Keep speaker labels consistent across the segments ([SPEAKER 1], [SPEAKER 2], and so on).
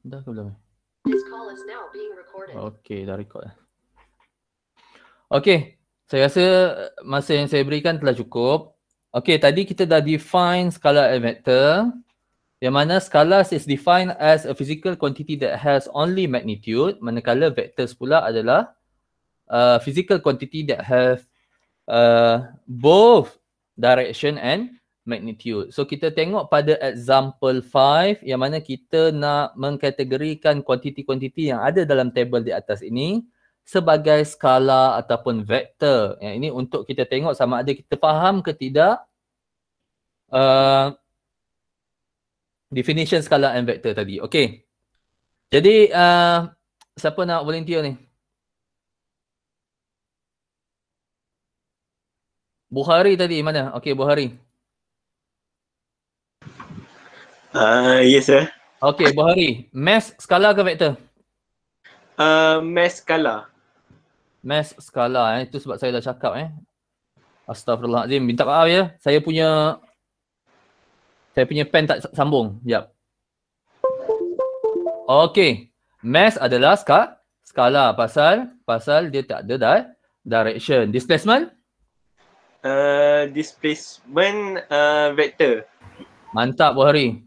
[SPEAKER 1] Dah ke belum? This Okay, dah record lah. Okay, saya rasa masa yang saya berikan telah cukup. Okay, tadi kita dah define skala L vector yang mana skala is defined as a physical quantity that has only magnitude manakala vectors pula adalah a uh, physical quantity that have uh, both direction and magnitude. So kita tengok pada example 5 yang mana kita nak mengkategorikan kuantiti-kuantiti yang ada dalam table di atas ini sebagai skala ataupun vektor. Yang ini untuk kita tengok sama ada kita faham ke tidak uh, definition skala and vektor tadi. Okay. Jadi uh, siapa nak volunteer ni? Bukhari tadi mana? Okay Bukhari.
[SPEAKER 2] Ah, yes sir. Okay, Bohari,
[SPEAKER 1] Mass skala ke vektor? Uh, ah, mass skala. Mass skala eh. Itu sebab saya dah cakap eh. Astagfirullahaladzim. Minta maaf ya. Saya punya... Saya punya pen tak sambung. Sekejap. Okay. Mass adalah ska skala pasal pasal dia tak ada dah direction displacement
[SPEAKER 2] uh, displacement uh, vector
[SPEAKER 1] mantap Bohari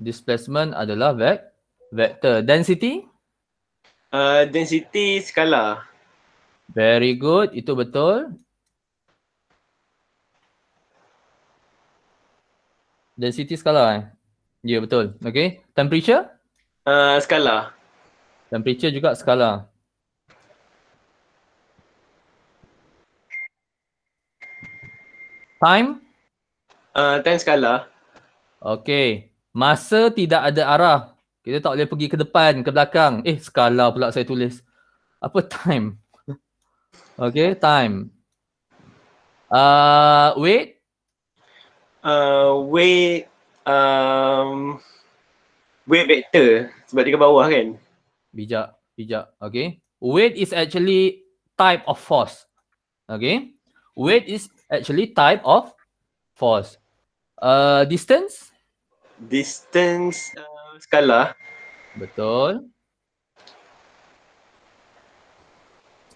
[SPEAKER 1] displacement adalah ve- vector density uh,
[SPEAKER 2] density
[SPEAKER 1] skala very good itu betul density skala eh ya yeah, betul okay temperature uh, skala temperature juga skala time uh, time skala okay Masa tidak ada arah. Kita tak boleh pergi ke depan, ke belakang. Eh, skala pula saya tulis. Apa time? Okay, time. Uh, wait. Uh, wait. Um,
[SPEAKER 2] wait vector. Sebab dia ke bawah kan?
[SPEAKER 1] Bijak, bijak. Okay. Weight is actually type of force. Okay. Weight is actually type of force. Uh, distance?
[SPEAKER 2] distance uh, skala. Betul.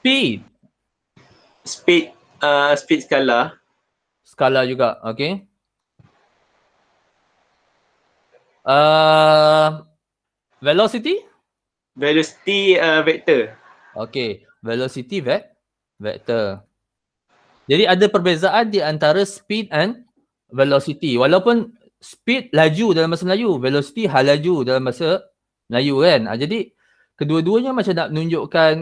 [SPEAKER 2] Speed. Speed uh, speed skala.
[SPEAKER 1] Skala juga, okay. Uh, velocity? Velocity uh, vector. Okay, velocity ve vector. Jadi ada perbezaan di antara speed and velocity. Walaupun speed laju dalam bahasa Melayu, velocity hal laju dalam bahasa Melayu kan. Ha, jadi kedua-duanya macam nak menunjukkan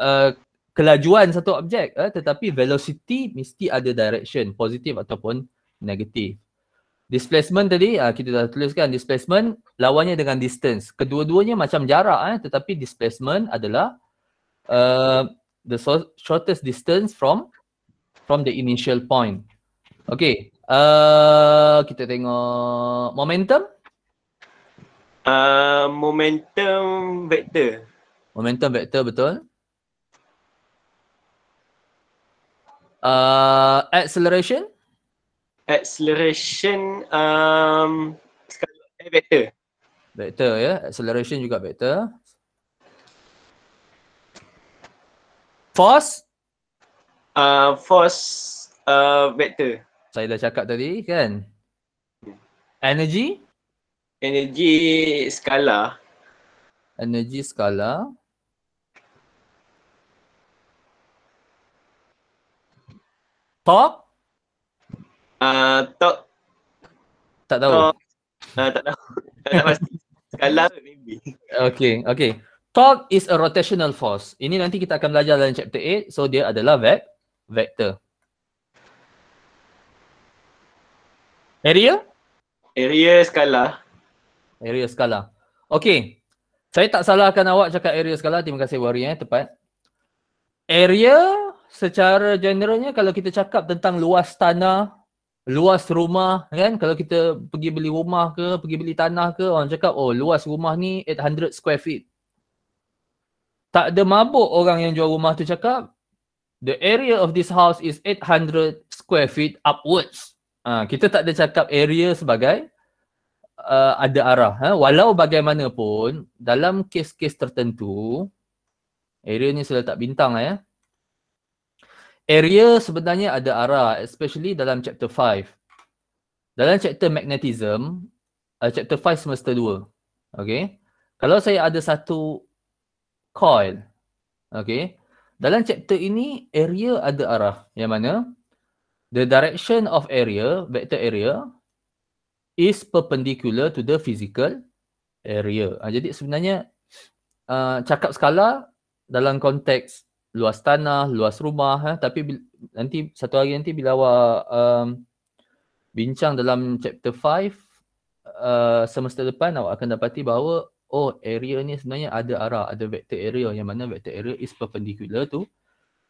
[SPEAKER 1] uh, kelajuan satu objek eh, tetapi velocity mesti ada direction positif ataupun negatif. Displacement tadi uh, kita dah tuliskan displacement lawannya dengan distance. Kedua-duanya macam jarak eh, tetapi displacement adalah uh, the so- shortest distance from from the initial point. Okay, Uh, kita tengok momentum.
[SPEAKER 2] Uh, momentum vector. Momentum
[SPEAKER 1] vector betul. Uh, acceleration. Acceleration um, vector. Vector ya. Yeah. Acceleration juga vector. Force. Uh, force uh, vector saya dah cakap tadi kan energy
[SPEAKER 2] energy skala
[SPEAKER 1] energy skala top
[SPEAKER 2] ah uh, top
[SPEAKER 1] tak tahu top. Uh, ah, tak tahu tak pasti skala maybe okey okey Torque is a rotational force. Ini nanti kita akan belajar dalam chapter 8. So dia adalah vector. Area? Area skala. Area skala. Okay. Saya tak salahkan awak cakap area skala. Terima kasih Wari eh. Tepat. Area secara generalnya kalau kita cakap tentang luas tanah, luas rumah kan. Kalau kita pergi beli rumah ke, pergi beli tanah ke. Orang cakap oh luas rumah ni 800 square feet. Tak ada mabuk orang yang jual rumah tu cakap. The area of this house is 800 square feet upwards. Ha, kita tak ada cakap area sebagai uh, ada arah. Ha? Walau bagaimanapun, dalam kes-kes tertentu, area ni saya tak bintang lah ya. Area sebenarnya ada arah, especially dalam chapter 5. Dalam chapter magnetism, uh, chapter 5 semester 2. Okay. Kalau saya ada satu coil, okay. Dalam chapter ini, area ada arah. Yang mana? the direction of area, vector area, is perpendicular to the physical area. Uh, jadi sebenarnya uh, cakap skala dalam konteks luas tanah, luas rumah, eh, tapi nanti satu hari nanti bila awak um, bincang dalam chapter 5, Uh, semester depan awak akan dapati bahawa oh area ni sebenarnya ada arah ada vector area yang mana vector area is perpendicular to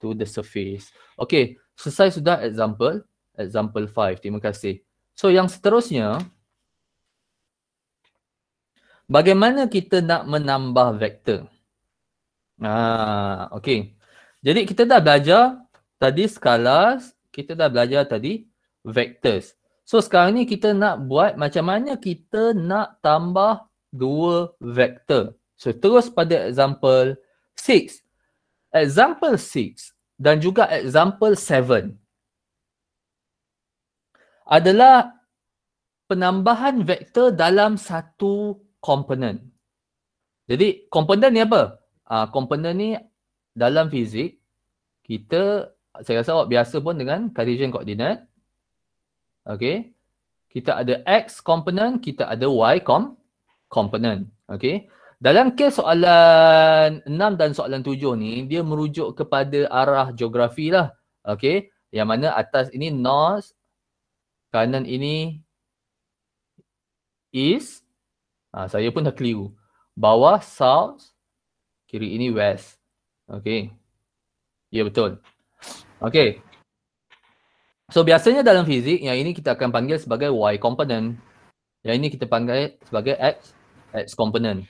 [SPEAKER 1] to the surface okay selesai sudah example example 5 terima kasih so yang seterusnya bagaimana kita nak menambah vektor ah okey jadi kita dah belajar tadi skala kita dah belajar tadi vectors so sekarang ni kita nak buat macam mana kita nak tambah dua vektor so terus pada example 6 example dan juga example seven adalah penambahan vektor dalam satu komponen. Jadi komponen ni apa? Ah, komponen ni dalam fizik kita saya rasa awak biasa pun dengan Cartesian coordinate. Okay. Kita ada X component, kita ada Y com component. Okay. Dalam kes soalan enam dan soalan tujuh ni, dia merujuk kepada arah geografi lah. Okay. Yang mana atas ini north, kanan ini east. Ha, saya pun dah keliru. Bawah south, kiri ini west. Okay. Ya betul. Okay. So biasanya dalam fizik, yang ini kita akan panggil sebagai Y component. Yang ini kita panggil sebagai X, X component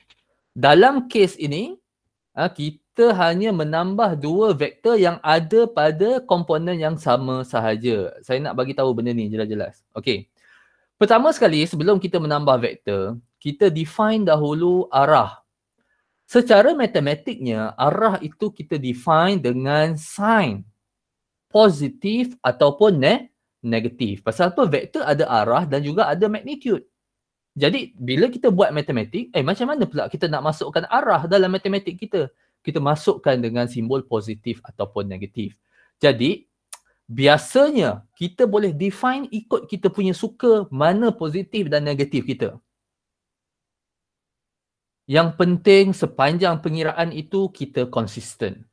[SPEAKER 1] dalam kes ini ah, kita hanya menambah dua vektor yang ada pada komponen yang sama sahaja. Saya nak bagi tahu benda ni jelas-jelas. Okey. Pertama sekali sebelum kita menambah vektor, kita define dahulu arah. Secara matematiknya, arah itu kita define dengan sign positif ataupun ne negatif. Pasal apa? Vektor ada arah dan juga ada magnitude. Jadi bila kita buat matematik, eh macam mana pula kita nak masukkan arah dalam matematik kita? Kita masukkan dengan simbol positif ataupun negatif. Jadi biasanya kita boleh define ikut kita punya suka mana positif dan negatif kita. Yang penting sepanjang pengiraan itu kita konsisten.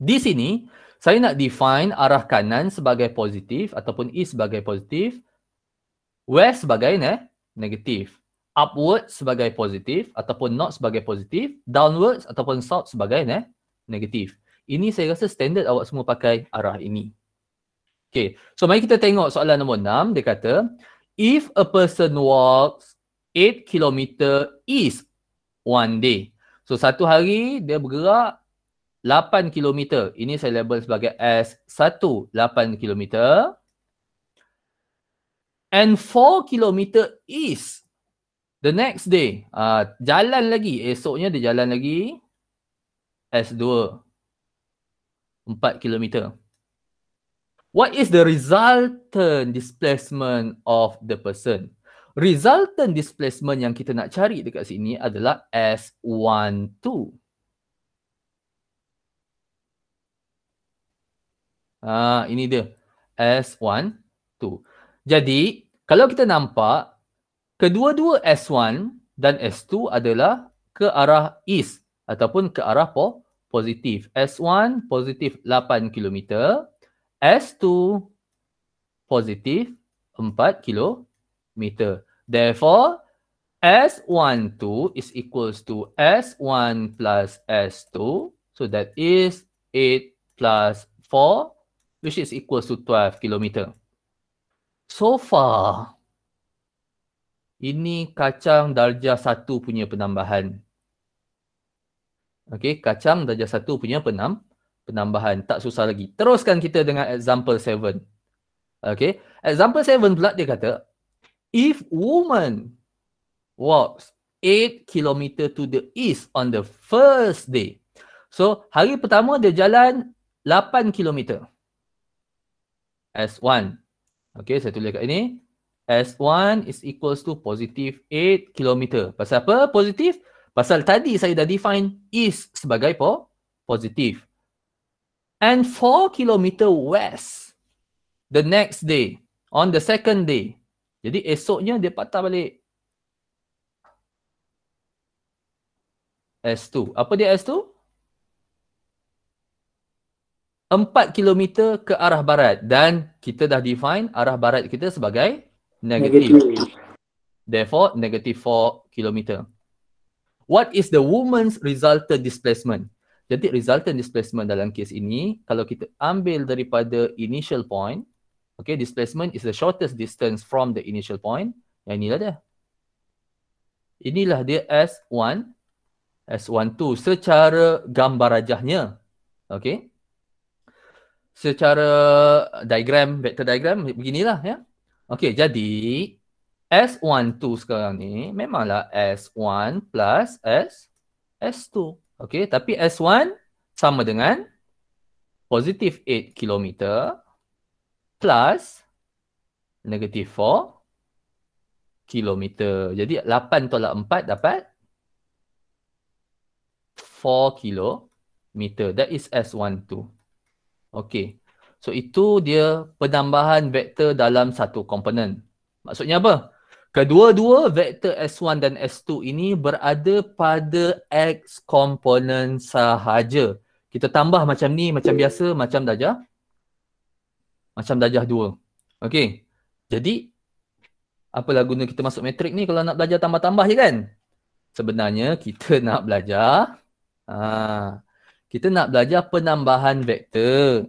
[SPEAKER 1] Di sini saya nak define arah kanan sebagai positif ataupun east sebagai positif, west sebagai ne, negatif. Upwards sebagai positif ataupun not sebagai positif. Downwards ataupun south sebagai ne, eh, negatif. Ini saya rasa standard awak semua pakai arah ini. Okay, so mari kita tengok soalan nombor 6. Dia kata, if a person walks 8 km east one day. So satu hari dia bergerak 8 km. Ini saya label sebagai S1, 8 km and 4 km east the next day. Uh, jalan lagi. Esoknya dia jalan lagi. S2. 4 km. What is the resultant displacement of the person? Resultant displacement yang kita nak cari dekat sini adalah S12. Ah, ini dia. S12. Jadi, kalau kita nampak, kedua-dua S1 dan S2 adalah ke arah east ataupun ke arah po positif. S1 positif 8 km, S2 positif 4 km. Therefore, s 12 is equals to S1 plus S2. So that is 8 plus 4 which is equals to 12 kilometer. So far, ini kacang darjah satu punya penambahan. Okay, kacang darjah satu punya penam, penambahan. Tak susah lagi. Teruskan kita dengan example seven. Okay, example seven pula dia kata, if woman walks eight kilometer to the east on the first day. So, hari pertama dia jalan lapan kilometer As one. Okay, saya tulis kat sini. S1 is equals to positive 8 kilometer. Pasal apa positif? Pasal tadi saya dah define is sebagai po positif. And 4 kilometer west the next day, on the second day. Jadi esoknya dia patah balik. S2. Apa dia S2? 4 km ke arah barat dan kita dah define arah barat kita sebagai negatif. Therefore, negative 4 km. What is the woman's resultant displacement? Jadi resultant displacement dalam kes ini, kalau kita ambil daripada initial point, okay, displacement is the shortest distance from the initial point. Yang inilah dia. Inilah dia S1, S1 tu secara gambar rajahnya. Okay secara diagram, vector diagram beginilah ya. Okey, jadi S1, 2 sekarang ni memanglah S1 plus S, S2. Okey, tapi S1 sama dengan positif 8 kilometer plus negatif 4 kilometer. Jadi 8 tolak 4 dapat 4 kilometer. That is S1, 2. Okey, So itu dia penambahan vektor dalam satu komponen. Maksudnya apa? Kedua-dua vektor S1 dan S2 ini berada pada X komponen sahaja. Kita tambah macam ni, macam biasa, macam dajah. Macam dajah 2. Okey, Jadi, apalah guna kita masuk matrik ni kalau nak belajar tambah-tambah je kan? Sebenarnya kita nak belajar. Haa. Ah, kita nak belajar penambahan vektor.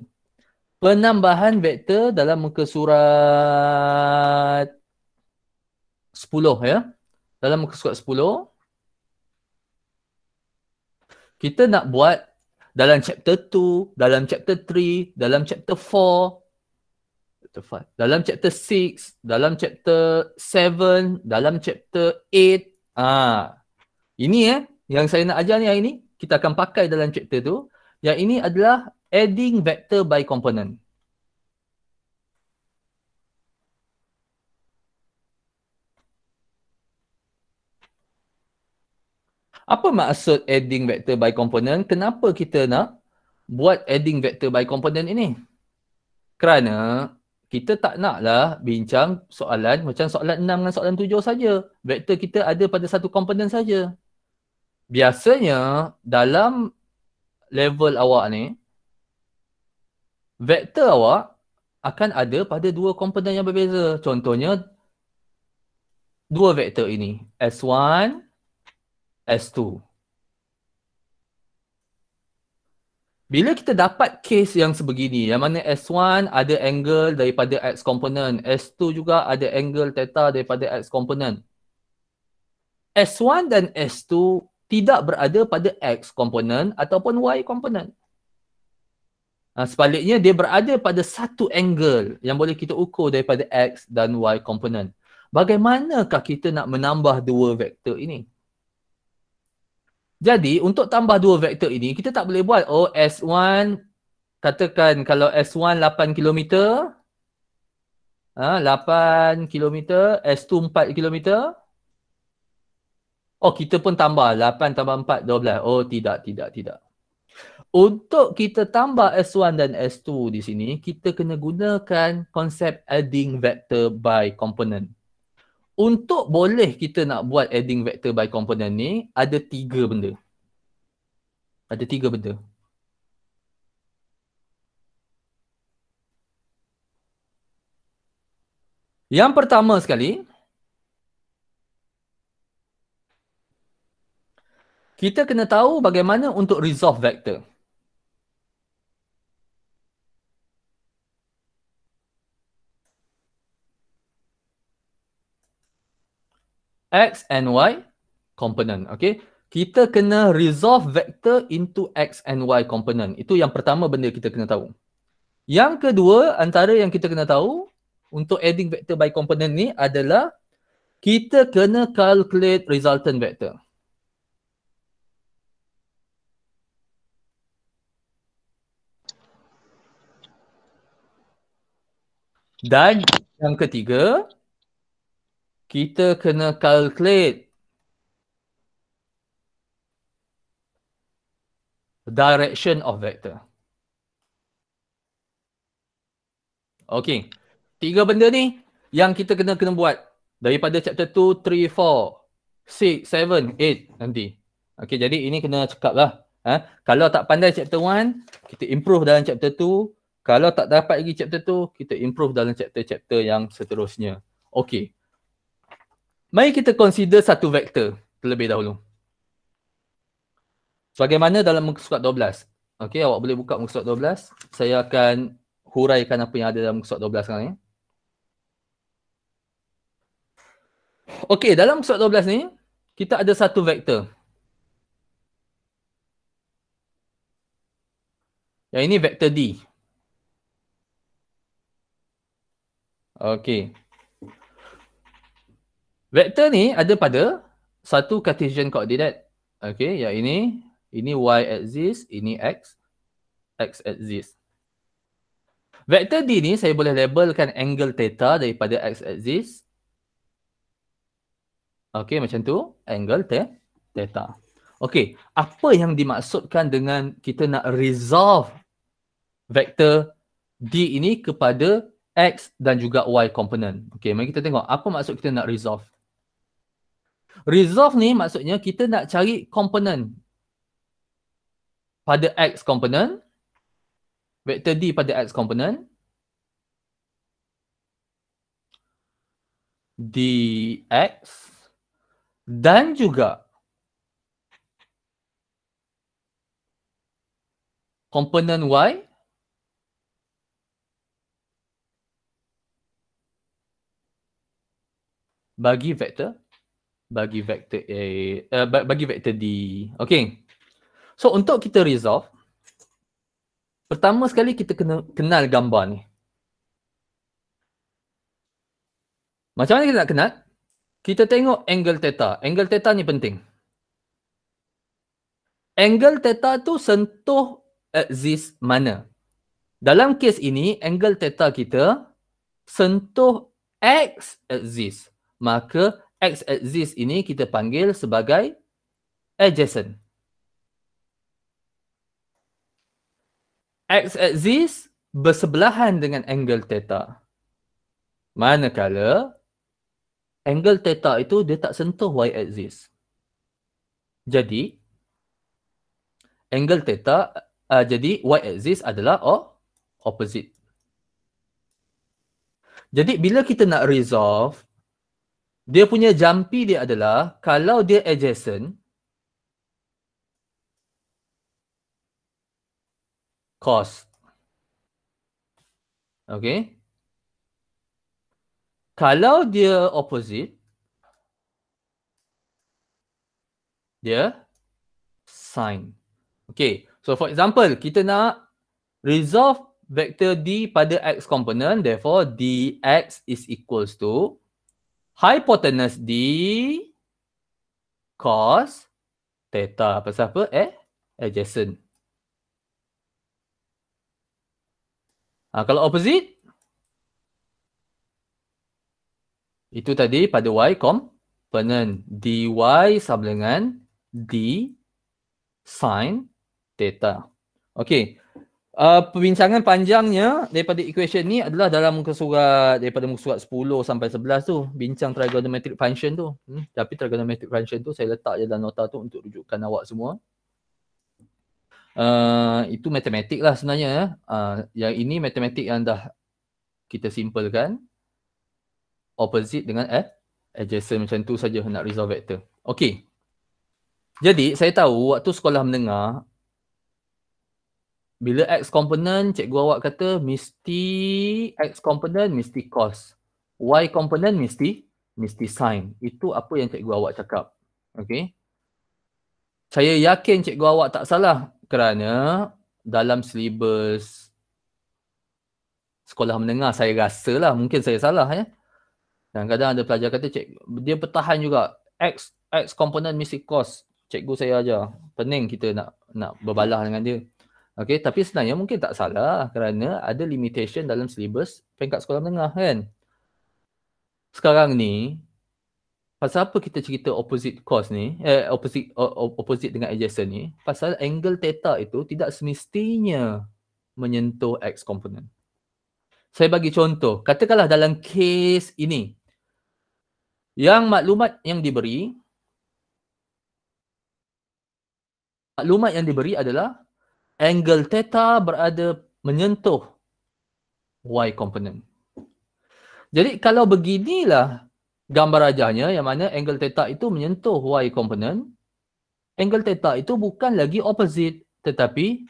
[SPEAKER 1] Penambahan vektor dalam muka surat 10 ya. Dalam muka surat 10. Kita nak buat dalam chapter 2, dalam chapter 3, dalam chapter 4, chapter 5, dalam chapter 6, dalam chapter 7, dalam chapter 8. Ah. Ini eh yang saya nak ajar ni hari ni, kita akan pakai dalam chapter tu yang ini adalah adding vector by component. Apa maksud adding vector by component? Kenapa kita nak buat adding vector by component ini? Kerana kita tak naklah bincang soalan macam soalan 6 dengan soalan 7 saja. Vector kita ada pada satu component saja biasanya dalam level awak ni vektor awak akan ada pada dua komponen yang berbeza contohnya dua vektor ini s1 s2 bila kita dapat case yang sebegini yang mana s1 ada angle daripada x komponen s2 juga ada angle theta daripada x komponen S1 dan S2 tidak berada pada X komponen ataupun Y komponen. Ha, sebaliknya, dia berada pada satu angle yang boleh kita ukur daripada X dan Y komponen. Bagaimanakah kita nak menambah dua vektor ini? Jadi, untuk tambah dua vektor ini, kita tak boleh buat, oh S1, katakan kalau S1 8 km, ha, 8 km, S2 4 km, Oh kita pun tambah 8 tambah 4 12. Oh tidak tidak tidak. Untuk kita tambah S1 dan S2 di sini kita kena gunakan konsep adding vector by component. Untuk boleh kita nak buat adding vector by component ni ada tiga benda. Ada tiga benda. Yang pertama sekali, kita kena tahu bagaimana untuk resolve vector. X and Y component. Okay. Kita kena resolve vector into X and Y component. Itu yang pertama benda kita kena tahu. Yang kedua antara yang kita kena tahu untuk adding vector by component ni adalah kita kena calculate resultant vector. Dan yang ketiga, kita kena calculate direction of vector. Okay. Tiga benda ni yang kita kena kena buat daripada chapter 2, 3, 4, 6, 7, 8 nanti. Okay, jadi ini kena cekap lah. Ha? Kalau tak pandai chapter 1, kita improve dalam chapter kalau tak dapat lagi chapter tu, kita improve dalam chapter-chapter yang seterusnya. Okey. Mari kita consider satu vektor terlebih dahulu. Sebagaimana dalam muka surat 12. Okey, awak boleh buka muka surat 12. Saya akan huraikan apa yang ada dalam muka surat 12 sekarang ni. Okey, dalam muka surat 12 ni, kita ada satu vektor. Yang ini vektor D. Okay, Vektor ni ada pada satu Cartesian coordinate. Okay, yang ini, ini y axis, ini x x axis. Vektor d ni saya boleh labelkan angle theta daripada x axis. Okay, macam tu, angle te theta. Okay, apa yang dimaksudkan dengan kita nak resolve vektor d ini kepada X dan juga Y component. Okay, mari kita tengok apa maksud kita nak resolve. Resolve ni maksudnya kita nak cari component pada X component, vector D pada X component, DX dan juga component Y bagi vektor bagi vektor a uh, bagi vektor d okey so untuk kita resolve pertama sekali kita kena kenal gambar ni macam mana kita nak kenal kita tengok angle theta angle theta ni penting angle theta tu sentuh axis mana dalam kes ini angle theta kita sentuh x axis maka x axis ini kita panggil sebagai adjacent. X axis bersebelahan dengan angle theta. Manakala angle theta itu dia tak sentuh y axis. Jadi angle theta uh, jadi y axis adalah oh, opposite. Jadi bila kita nak resolve dia punya jampi dia adalah kalau dia adjacent cos okay kalau dia opposite dia sin okay so for example kita nak resolve vector d pada x component therefore dx is equals to hypotenuse di cos theta. Pasal apa? Eh? Adjacent. Eh, ha, ah, kalau opposite, itu tadi pada y component dy sama dengan d sin theta. Okey, uh, perbincangan panjangnya daripada equation ni adalah dalam muka surat daripada muka surat 10 sampai 11 tu bincang trigonometric function tu hmm. tapi trigonometric function tu saya letak je dalam nota tu untuk rujukan awak semua uh, itu matematik lah sebenarnya ya. uh, yang ini matematik yang dah kita simpulkan opposite dengan F eh, adjacent macam tu saja nak resolve vector Okay. jadi saya tahu waktu sekolah menengah bila X component, cikgu awak kata mesti X component mesti cos. Y component mesti mesti sin. Itu apa yang cikgu awak cakap. Okay. Saya yakin cikgu awak tak salah kerana dalam syllabus sekolah menengah saya rasa lah mungkin saya salah ya. Dan kadang ada pelajar kata cik dia bertahan juga X X component mesti cos. Cikgu saya aja pening kita nak nak berbalah dengan dia. Okay, tapi sebenarnya mungkin tak salah kerana ada limitation dalam syllabus peringkat sekolah menengah kan. Sekarang ni, pasal apa kita cerita opposite course ni, eh, opposite, opposite dengan adjacent ni, pasal angle theta itu tidak semestinya menyentuh X component. Saya bagi contoh, katakanlah dalam case ini, yang maklumat yang diberi, maklumat yang diberi adalah angle theta berada menyentuh y component. Jadi kalau beginilah gambar rajahnya yang mana angle theta itu menyentuh y component, angle theta itu bukan lagi opposite tetapi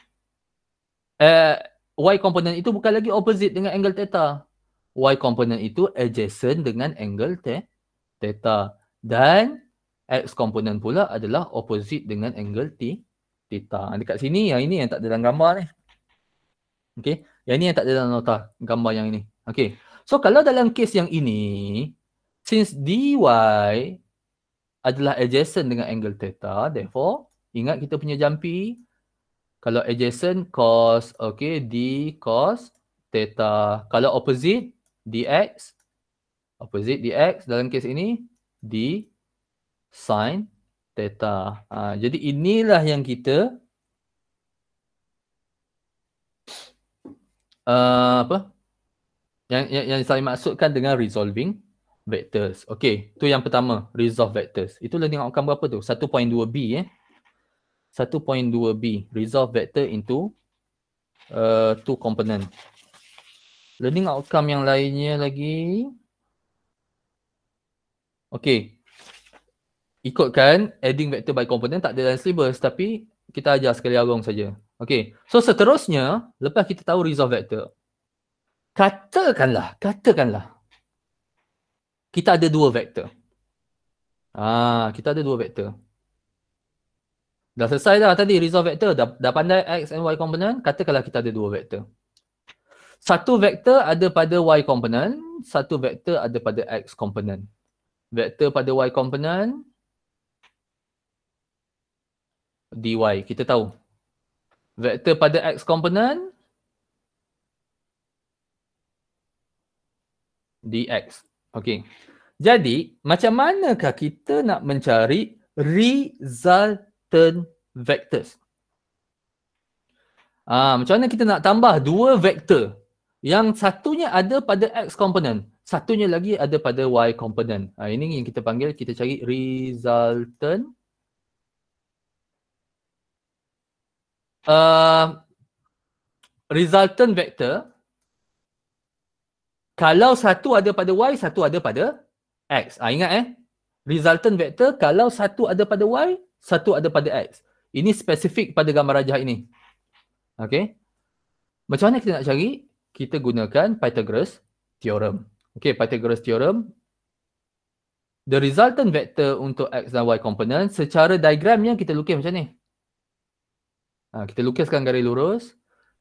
[SPEAKER 1] uh, y component itu bukan lagi opposite dengan angle theta. Y component itu adjacent dengan angle te theta dan x component pula adalah opposite dengan angle t theta. Dekat sini yang ini yang tak ada dalam gambar ni. Okay, Yang ini yang tak ada dalam nota gambar yang ini. Okay, So kalau dalam kes yang ini since dy adalah adjacent dengan angle theta, therefore ingat kita punya jampi kalau adjacent cos okay, d cos theta. Kalau opposite dx opposite dx dalam kes ini d sine theta. Ha, jadi inilah yang kita uh, apa? Yang, yang yang saya maksudkan dengan resolving vectors. Okey, tu yang pertama, resolve vectors. Itu learning outcome berapa tu? 1.2b eh. 1.2b, resolve vector into uh, two component. Learning outcome yang lainnya lagi. Okey, ikutkan adding vector by component tak ada dalam syllabus tapi kita ajar sekali arung saja. Okay. So seterusnya, lepas kita tahu resolve vector, katakanlah, katakanlah kita ada dua vector. Ah, kita ada dua vector. Dah selesai dah tadi resolve vector, dah, dah pandai x and y component, katakanlah kita ada dua vector. Satu vector ada pada y component, satu vector ada pada x component. Vector pada y component, dy. Kita tahu vektor pada x komponen dx. Okey. Jadi macam manakah kita nak mencari resultant vectors? Ah, macam mana kita nak tambah dua vektor yang satunya ada pada x komponen, satunya lagi ada pada y komponen. Ah, ini yang kita panggil kita cari resultant uh, resultant vector kalau satu ada pada y satu ada pada x ah ingat eh resultant vector kalau satu ada pada y satu ada pada x ini spesifik pada gambar rajah ini okay? macam mana kita nak cari kita gunakan pythagoras theorem okay? pythagoras theorem the resultant vector untuk x dan y component secara diagram yang kita lukis macam ni Ha, kita lukiskan garis lurus.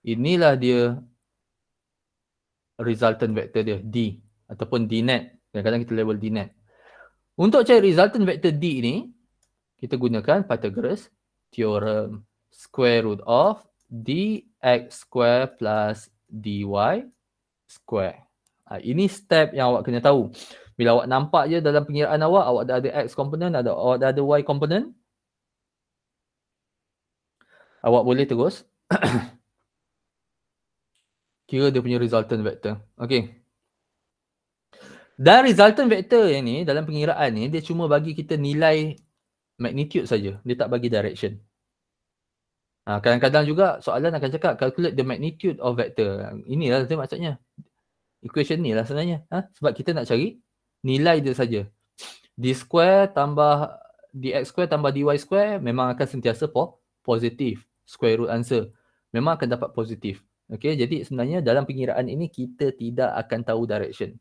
[SPEAKER 1] Inilah dia resultant vector dia D ataupun D net. Kadang-kadang kita label D net. Untuk cari resultant vector D ini, kita gunakan Pythagoras theorem square root of dx square plus dy square. Ha, ini step yang awak kena tahu. Bila awak nampak je dalam pengiraan awak, awak dah ada x component, ada, awak ada y component. Awak boleh terus. Kira dia punya resultant vector. Okay. Dan resultant vector yang ni dalam pengiraan ni dia cuma bagi kita nilai magnitude saja. Dia tak bagi direction. Ha, kadang-kadang juga soalan akan cakap calculate the magnitude of vector. Inilah dia maksudnya. Equation ni lah sebenarnya. Ha? Sebab kita nak cari nilai dia saja. D square tambah dx square tambah dy square memang akan sentiasa positif square root answer memang akan dapat positif. Okay, jadi sebenarnya dalam pengiraan ini kita tidak akan tahu direction.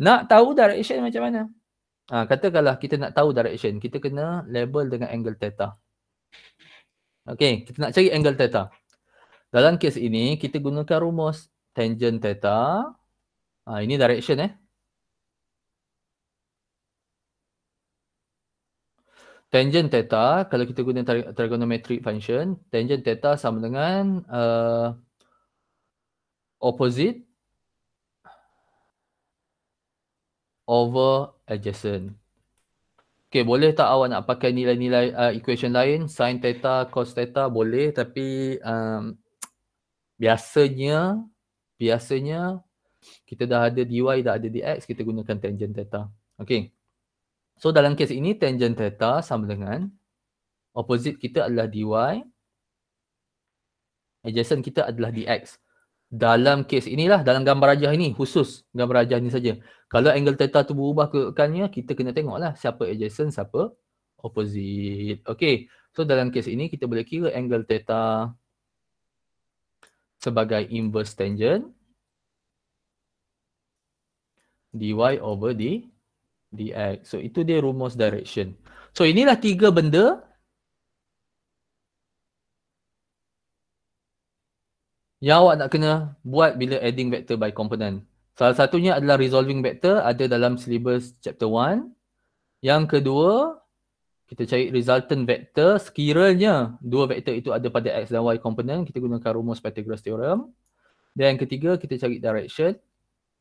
[SPEAKER 1] Nak tahu direction macam mana? Ha, katakanlah kita nak tahu direction, kita kena label dengan angle theta. Okay, kita nak cari angle theta. Dalam kes ini, kita gunakan rumus tangent theta. Ha, ini direction eh. tangent theta kalau kita guna trigonometric function tangent theta sama dengan uh, opposite over adjacent Okay, boleh tak awak nak pakai nilai-nilai uh, equation lain? Sin theta, cos theta boleh tapi um, biasanya biasanya kita dah ada dy, dah ada dx, kita gunakan tangent theta. Okay. So dalam kes ini tangent theta sama dengan opposite kita adalah dy adjacent kita adalah dx. Dalam kes inilah dalam gambar rajah ini khusus gambar rajah ini saja. Kalau angle theta tu berubah ke kedudukannya kita kena tengoklah siapa adjacent siapa opposite. Okey. So dalam kes ini kita boleh kira angle theta sebagai inverse tangent dy over dx dx. So itu dia rumus direction. So inilah tiga benda yang awak nak kena buat bila adding vector by component. Salah satunya adalah resolving vector ada dalam syllabus chapter 1. Yang kedua, kita cari resultant vector sekiranya dua vector itu ada pada x dan y component, kita gunakan rumus Pythagoras theorem. Dan yang ketiga, kita cari direction.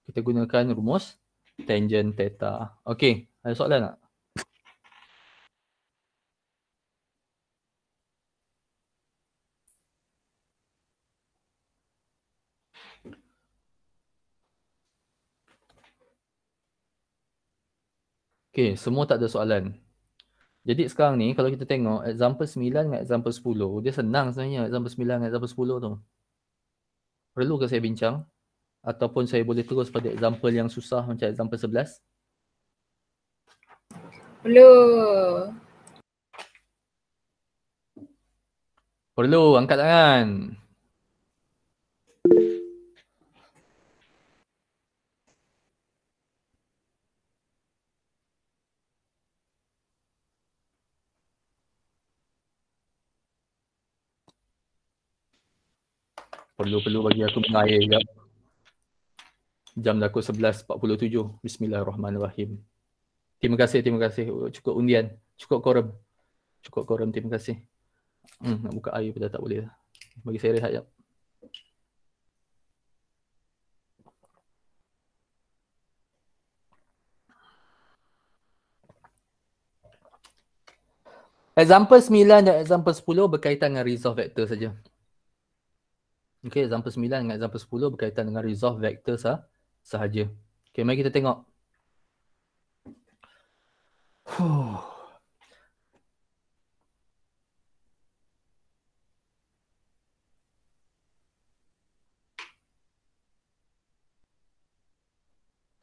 [SPEAKER 1] Kita gunakan rumus tangent theta. Okay, ada soalan tak? Okay, semua tak ada soalan. Jadi sekarang ni kalau kita tengok example 9 dengan example 10, dia senang sebenarnya example 9 dengan example 10 tu. Perlu ke saya bincang? ataupun saya boleh terus pada example yang susah macam example sebelas? Perlu. Perlu, angkat tangan. Perlu-perlu bagi aku mengair sekejap jam dah pukul 11.47. Bismillahirrahmanirrahim. Terima kasih, terima kasih. Cukup undian. Cukup korum. Cukup korum, terima kasih. Hmm, nak buka air pun dah tak boleh. Bagi saya rehat jap. Example 9 dan example 10 berkaitan dengan resolve vector saja. Okay, example 9 dengan example 10 berkaitan dengan resolve vector sah. Ha? sahaja. Okay, mari kita tengok.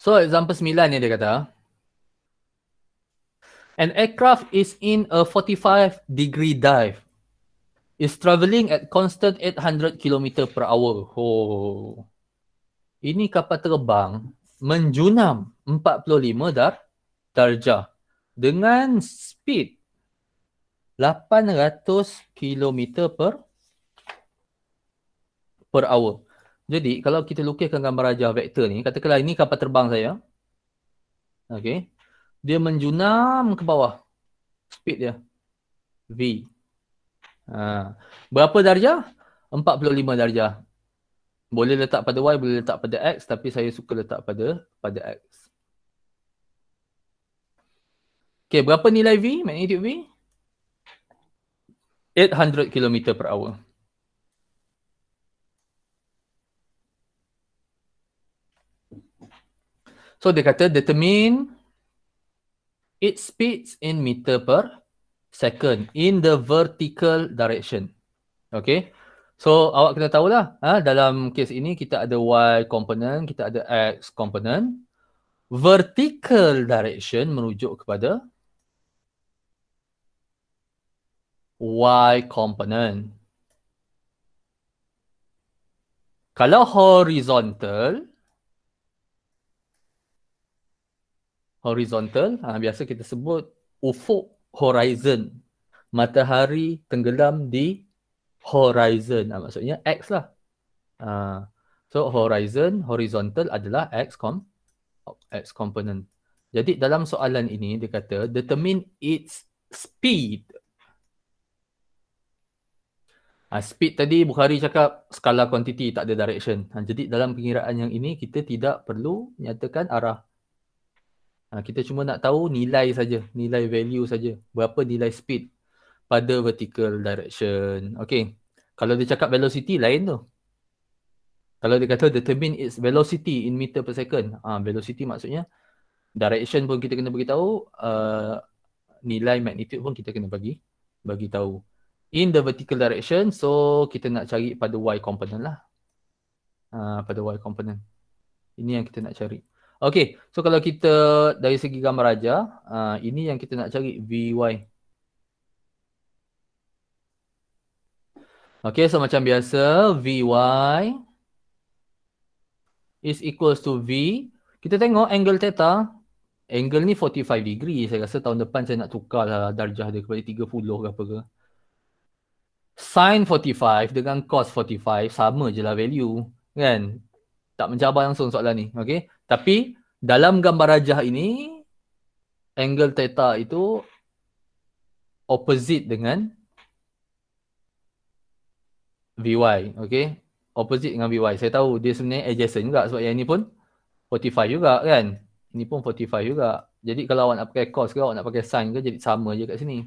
[SPEAKER 1] So, example 9 ni dia kata. An aircraft is in a 45 degree dive. Is travelling at constant 800 km per hour. Oh ini kapal terbang menjunam 45 dar darjah dengan speed 800 km per per hour. Jadi kalau kita lukiskan gambar rajah vektor ni, katakanlah ini kapal terbang saya. okay? Dia menjunam ke bawah speed dia V. Ha. Berapa darjah? 45 darjah boleh letak pada Y, boleh letak pada X tapi saya suka letak pada pada X. Okay, berapa nilai V, magnitude V? 800 km per hour. So dia kata determine its speeds in meter per second in the vertical direction. Okay. So awak kena tahulah ha, dalam kes ini kita ada Y component, kita ada X component. Vertical direction merujuk kepada Y component. Kalau horizontal, horizontal, ha, biasa kita sebut ufuk horizon. Matahari tenggelam di horizon uh, maksudnya x lah uh, so horizon horizontal adalah x com x component jadi dalam soalan ini dia kata determine its speed Ha, speed tadi Bukhari cakap skala kuantiti tak ada direction. Ha, jadi dalam pengiraan yang ini kita tidak perlu nyatakan arah. Ha, kita cuma nak tahu nilai saja, nilai value saja. Berapa nilai speed pada vertical direction. Okay. Kalau dia cakap velocity lain tu. Kalau dia kata determine its velocity in meter per second. Ah, ha, velocity maksudnya direction pun kita kena bagi tahu, uh, nilai magnitude pun kita kena bagi bagi tahu. In the vertical direction, so kita nak cari pada y component lah. Uh, pada y component. Ini yang kita nak cari. Okay, so kalau kita dari segi gambar aja, uh, ha, ini yang kita nak cari vy. Okay, so macam biasa, Vy is equals to V. Kita tengok angle theta. Angle ni 45 degree. Saya rasa tahun depan saya nak tukar lah darjah dia kepada 30 ke apa ke. Sin 45 dengan cos 45 sama je lah value. Kan? Tak mencabar langsung soalan ni. Okay? Tapi dalam gambar rajah ini, angle theta itu opposite dengan VY okay opposite dengan VY saya tahu dia sebenarnya adjacent juga sebab yang ni pun 45 juga kan ni pun 45 juga jadi kalau awak nak pakai cos ke awak nak pakai sin ke jadi sama je kat sini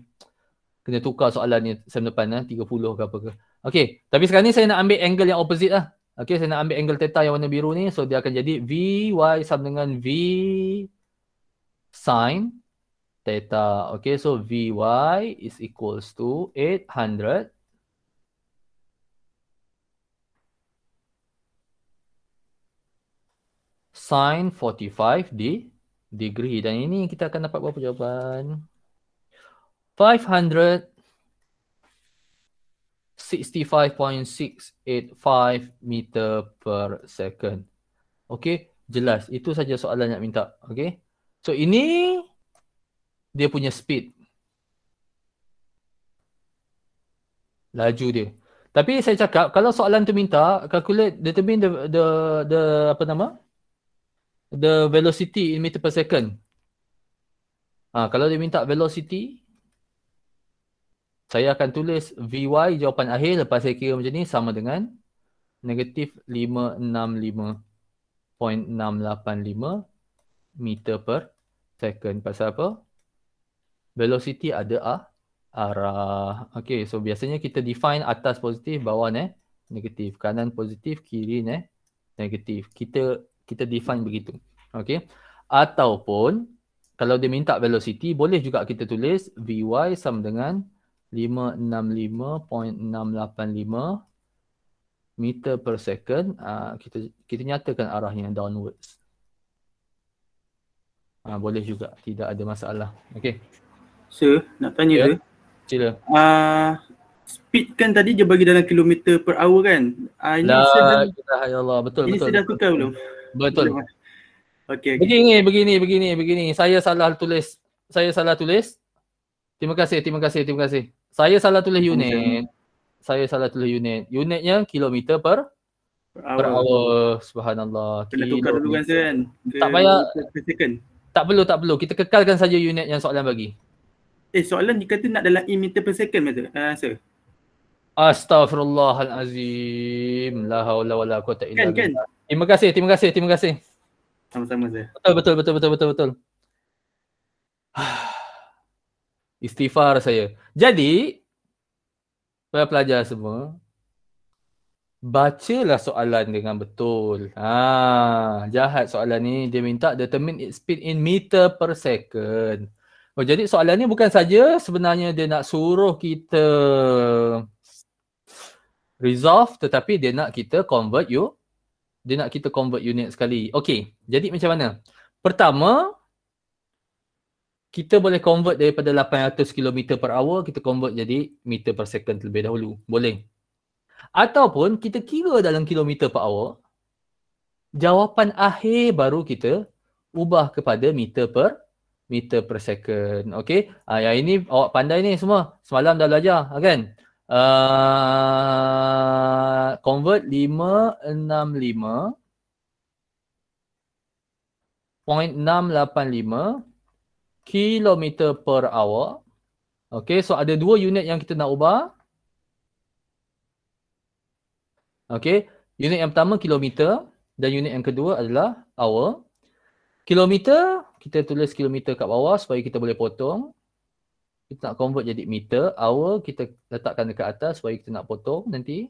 [SPEAKER 1] kena tukar soalan ni sem depan eh, 30 ke apa ke okay tapi sekarang ni saya nak ambil angle yang opposite lah okay saya nak ambil angle theta yang warna biru ni so dia akan jadi VY sama dengan V sin theta okay so VY is equals to 800 sine 45 di degree dan ini kita akan dapat berapa jawapan 565.685 meter per second Okay, jelas itu saja soalan yang minta Okay, so ini dia punya speed laju dia tapi saya cakap kalau soalan tu minta calculate determine the the the apa nama the velocity in meter per second. Ha, kalau dia minta velocity, saya akan tulis Vy jawapan akhir lepas saya kira macam ni sama dengan negatif 565.685 meter per second. Pasal apa? Velocity ada A. Arah. Okay, so biasanya kita define atas positif, bawah ne, negatif. Kanan positif, kiri ne, negatif. Kita kita define begitu. Okay. Ataupun kalau dia minta velocity boleh juga kita tulis Vy sama dengan 565.685 meter per second. Uh, kita kita nyatakan arahnya downwards. Uh, boleh juga. Tidak ada masalah. Okay.
[SPEAKER 2] Sir, nak tanya ke? Ya, yeah. Sila. Uh, speed kan tadi dia bagi dalam kilometer per hour kan? Uh, ini La, saya dah, Allah. Betul, ini betul. Ini saya dah tukar betul. belum? Betul. Okey. Okay. Begini,
[SPEAKER 1] begini, begini, begini. Saya salah tulis. Saya salah tulis. Terima kasih, terima kasih, terima kasih. Saya salah tulis unit. Okay. Saya salah tulis unit. Unitnya kilometer per per hour. Per hour. Subhanallah. Kena tukar dulu kan, Sen. Tak payah. Tak perlu, tak perlu. Kita kekalkan saja unit yang soalan bagi. Eh, soalan
[SPEAKER 2] ni kata nak dalam E meter per second, Sir. Uh, ah, sir.
[SPEAKER 1] Astaghfirullahalazim. La haula wala quwwata illa billah. Kan, kan. Terima kasih, terima kasih, terima kasih.
[SPEAKER 2] Sama-sama saya.
[SPEAKER 1] Betul, betul, betul, betul, betul, betul. Istighfar saya. Jadi, para pelajar semua, bacalah soalan dengan betul. Ha, jahat soalan ni. Dia minta determine its speed in meter per second. Oh, jadi soalan ni bukan saja sebenarnya dia nak suruh kita resolve tetapi dia nak kita convert you dia nak kita convert unit sekali. Okay, jadi macam mana? Pertama, kita boleh convert daripada 800 km per hour, kita convert jadi meter per second terlebih dahulu. Boleh. Ataupun kita kira dalam kilometer per hour, jawapan akhir baru kita ubah kepada meter per meter per second. Okay. Ha, ah, yang ini awak pandai ni semua. Semalam dah belajar. Kan? uh, convert 565 0.685 km per hour Okay, so ada dua unit yang kita nak ubah Okay, unit yang pertama kilometer dan unit yang kedua adalah hour. Kilometer, kita tulis kilometer kat bawah supaya kita boleh potong kita nak convert jadi meter, hour kita letakkan dekat atas supaya kita nak potong nanti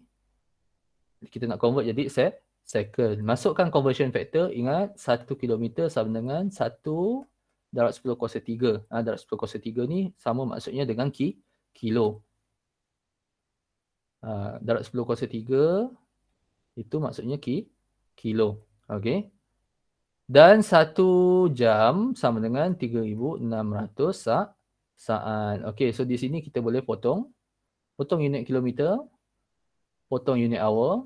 [SPEAKER 1] kita nak convert jadi set second. Masukkan conversion factor, ingat 1 km sama dengan 1 darab 10 kuasa 3. Ha, darab 10 kuasa 3 ni sama maksudnya dengan ki, kilo. Ha, darab 10 kuasa 3 itu maksudnya ki, kilo. Okay. Dan 1 jam sama dengan 3600 saat saat. Okay, so di sini kita boleh potong. Potong unit kilometer. Potong unit hour.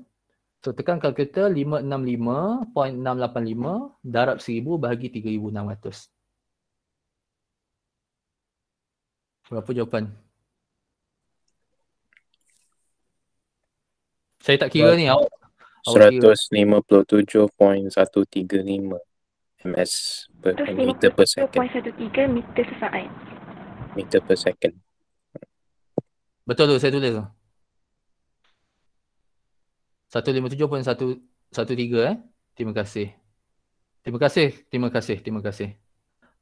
[SPEAKER 1] So tekan kalkulator 565.685 darab 1000 bahagi 3600. Berapa jawapan? Saya tak kira 100, ni.
[SPEAKER 2] 157.135 ms per meter per second.
[SPEAKER 1] 157.135 meter sesaat
[SPEAKER 2] meter per second.
[SPEAKER 1] Betul tu saya tulis tu. 157.13 eh. Terima kasih. Terima kasih. Terima kasih. Terima kasih.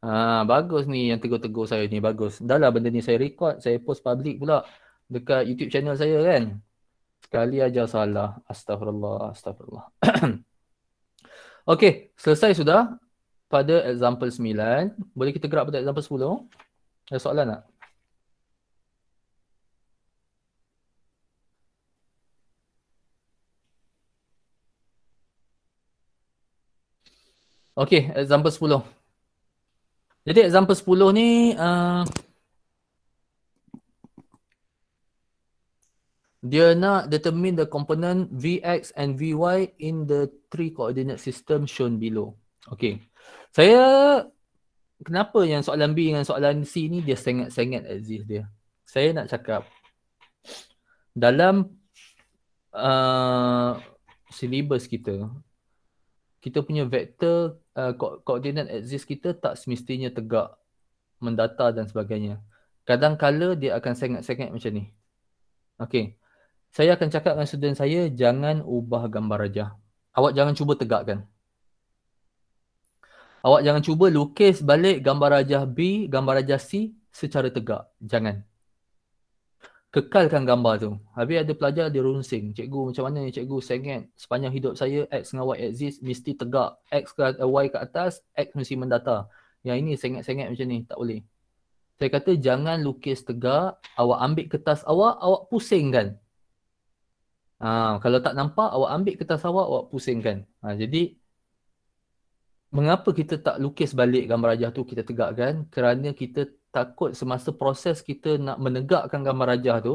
[SPEAKER 1] Ah, bagus ni yang tegur-tegur saya ni. Bagus. Dah lah benda ni saya record. Saya post public pula. Dekat YouTube channel saya kan. Sekali aja salah. Astagfirullah. Astagfirullah. okay. Selesai sudah. Pada example 9. Boleh kita gerak pada example 10. Ada soalan tak? Okay, example sepuluh. Jadi example sepuluh ni uh, dia nak determine the component Vx and Vy in the three coordinate system shown below. Okay. Saya kenapa yang soalan B dengan soalan C ni dia sengat-sengat Aziz dia. Saya nak cakap dalam uh, silibus kita kita punya vektor uh, koordinat axis kita tak semestinya tegak mendata dan sebagainya. Kadang kala dia akan sengat-sengat macam ni. Okey. Saya akan cakap dengan student saya jangan ubah gambar rajah. Awak jangan cuba tegakkan. Awak jangan cuba lukis balik gambar rajah B, gambar rajah C secara tegak. Jangan. Kekalkan gambar tu. Habis ada pelajar dia runsing. Cikgu macam mana ni cikgu sengit. Sepanjang hidup saya X dengan Y exist mesti tegak. X ke Y ke atas, X mesti mendata. Yang ini sengit-sengit macam ni. Tak boleh. Saya kata jangan lukis tegak. Awak ambil kertas awak, awak pusingkan. Ha, kalau tak nampak, awak ambil kertas awak, awak pusingkan. Ha, jadi mengapa kita tak lukis balik gambar rajah tu kita tegakkan kerana kita takut semasa proses kita nak menegakkan gambar rajah tu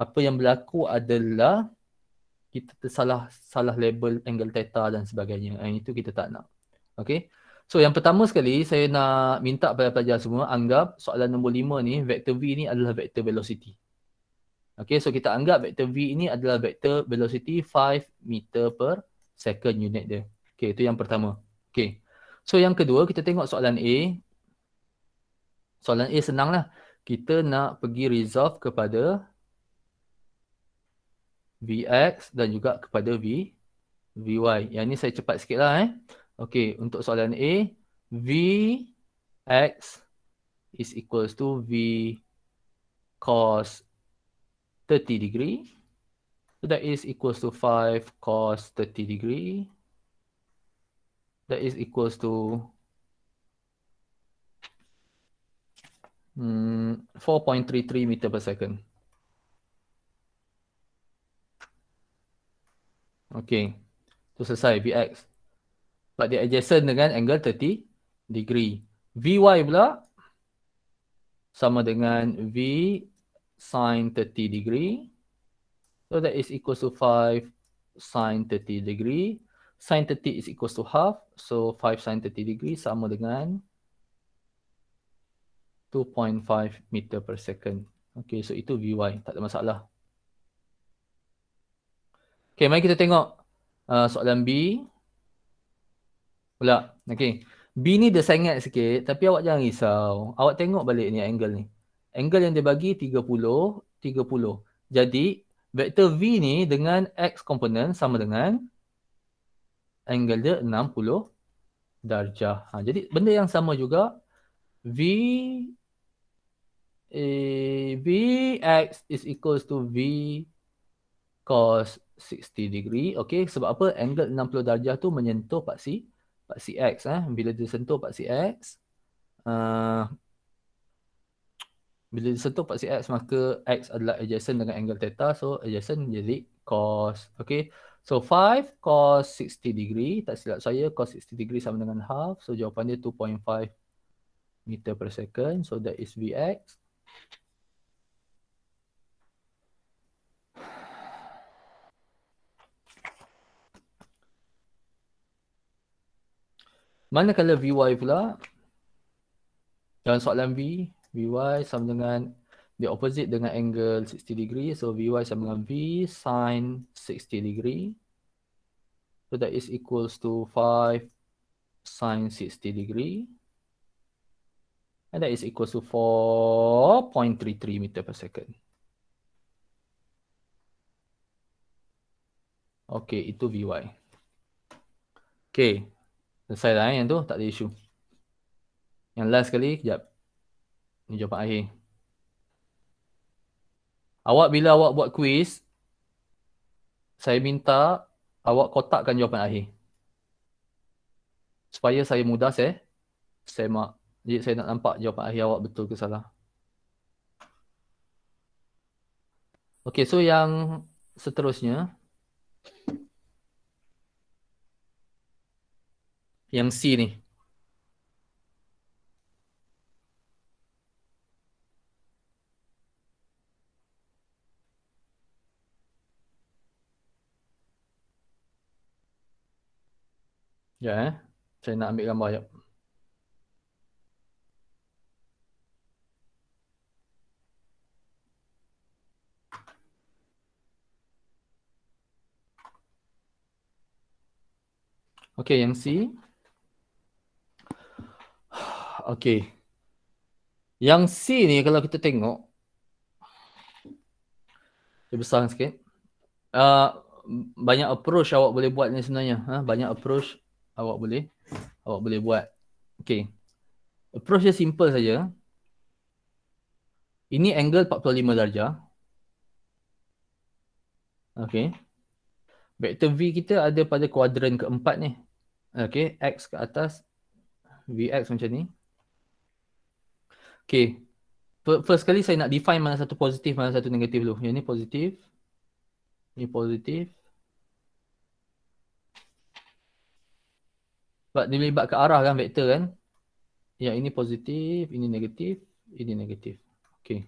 [SPEAKER 1] apa yang berlaku adalah kita tersalah salah label angle theta dan sebagainya yang ah, itu kita tak nak Okay, so yang pertama sekali saya nak minta pada pelajar semua anggap soalan nombor lima ni vektor v ni adalah vektor velocity Okay, so kita anggap vektor v ini adalah vektor velocity 5 meter per second unit dia Okay, itu yang pertama. Okay, So yang kedua kita tengok soalan A. Soalan A senanglah. Kita nak pergi resolve kepada Vx dan juga kepada V, Vy. Yang ni saya cepat sikit lah eh. Okey, untuk soalan A. Vx is equals to V cos 30 degree. So that is equals to 5 cos 30 degree that is equals to mm, 4.33 meter per second. Okay, so selesai Vx. But the adjacent dengan angle 30 degree. Vy pula sama dengan V sin 30 degree. So that is equal to 5 sin 30 degree sin 30 is equals to half. So 5 sin 30 degree sama dengan 2.5 meter per second. Okay, so itu Vy. Tak ada masalah. Okay, mari kita tengok uh, soalan B. Pula. Okay. B ni dia sengat sikit tapi awak jangan risau. Awak tengok balik ni angle ni. Angle yang dia bagi 30, 30. Jadi, vektor V ni dengan X komponen sama dengan 30 angle dia 60 darjah. Ha, jadi benda yang sama juga V A, eh, Vx is equals to V cos 60 degree. Okay, sebab apa? Angle 60 darjah tu menyentuh paksi paksi X. Eh. Bila dia sentuh paksi X, uh, eh, bila dia sentuh paksi X, maka X adalah adjacent dengan angle theta. So, adjacent jadi cos. Okay, So 5 cos 60 degree, tak silap saya cos 60 degree sama dengan half. So jawapan dia 2.5 meter per second. So that is Vx. Manakala Vy pula? Dalam soalan V, Vy sama dengan the opposite dengan angle 60 degree. So Vy sama dengan V sin 60 degree. So that is equals to 5 sin 60 degree. And that is equals to 4.33 meter per second. Okay, itu Vy. Okay, selesai dah eh, yang tu, tak ada isu. Yang last sekali, kejap. Ini jawapan akhir. Awak bila awak buat kuis, saya minta awak kotakkan jawapan akhir. Supaya saya mudah saya, saya mak. Jadi saya nak nampak jawapan akhir awak betul ke salah. Okay, so yang seterusnya. Yang C ni. Ya, eh. Saya nak ambil gambar sekejap. Okay, yang C. Okay. Yang C ni kalau kita tengok. Dia besar sikit. Uh, banyak approach awak boleh buat ni sebenarnya. Ha? Banyak approach awak boleh awak boleh buat. Okay. Approach dia simple saja. Ini angle 45 darjah. Okay. Vector V kita ada pada kuadran keempat ni. Okay. X ke atas. Vx macam ni. Okay. First kali saya nak define mana satu positif, mana satu negatif dulu. Yang ni positif. ini positif. Sebab dia ke arah kan vektor kan. Yang ini positif, ini negatif, ini negatif. Okey.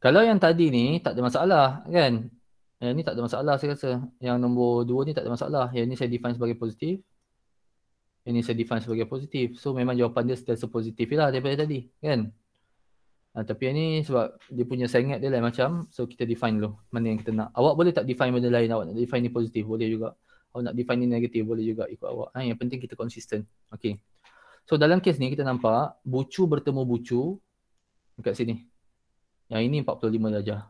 [SPEAKER 1] Kalau yang tadi ni tak ada masalah kan. Yang ni tak ada masalah saya rasa. Yang nombor dua ni tak ada masalah. Yang ni saya define sebagai positif. Yang ni saya define sebagai positif. So memang jawapan dia setelah positif lah daripada tadi kan. Ha, tapi yang ni sebab dia punya sengat dia lain macam. So kita define dulu mana yang kita nak. Awak boleh tak define benda lain awak nak define ni positif boleh juga awak nak define ni negatif boleh juga ikut awak. Ha, yang penting kita konsisten. Okay. So dalam kes ni kita nampak bucu bertemu bucu dekat sini. Yang ini 45 darjah.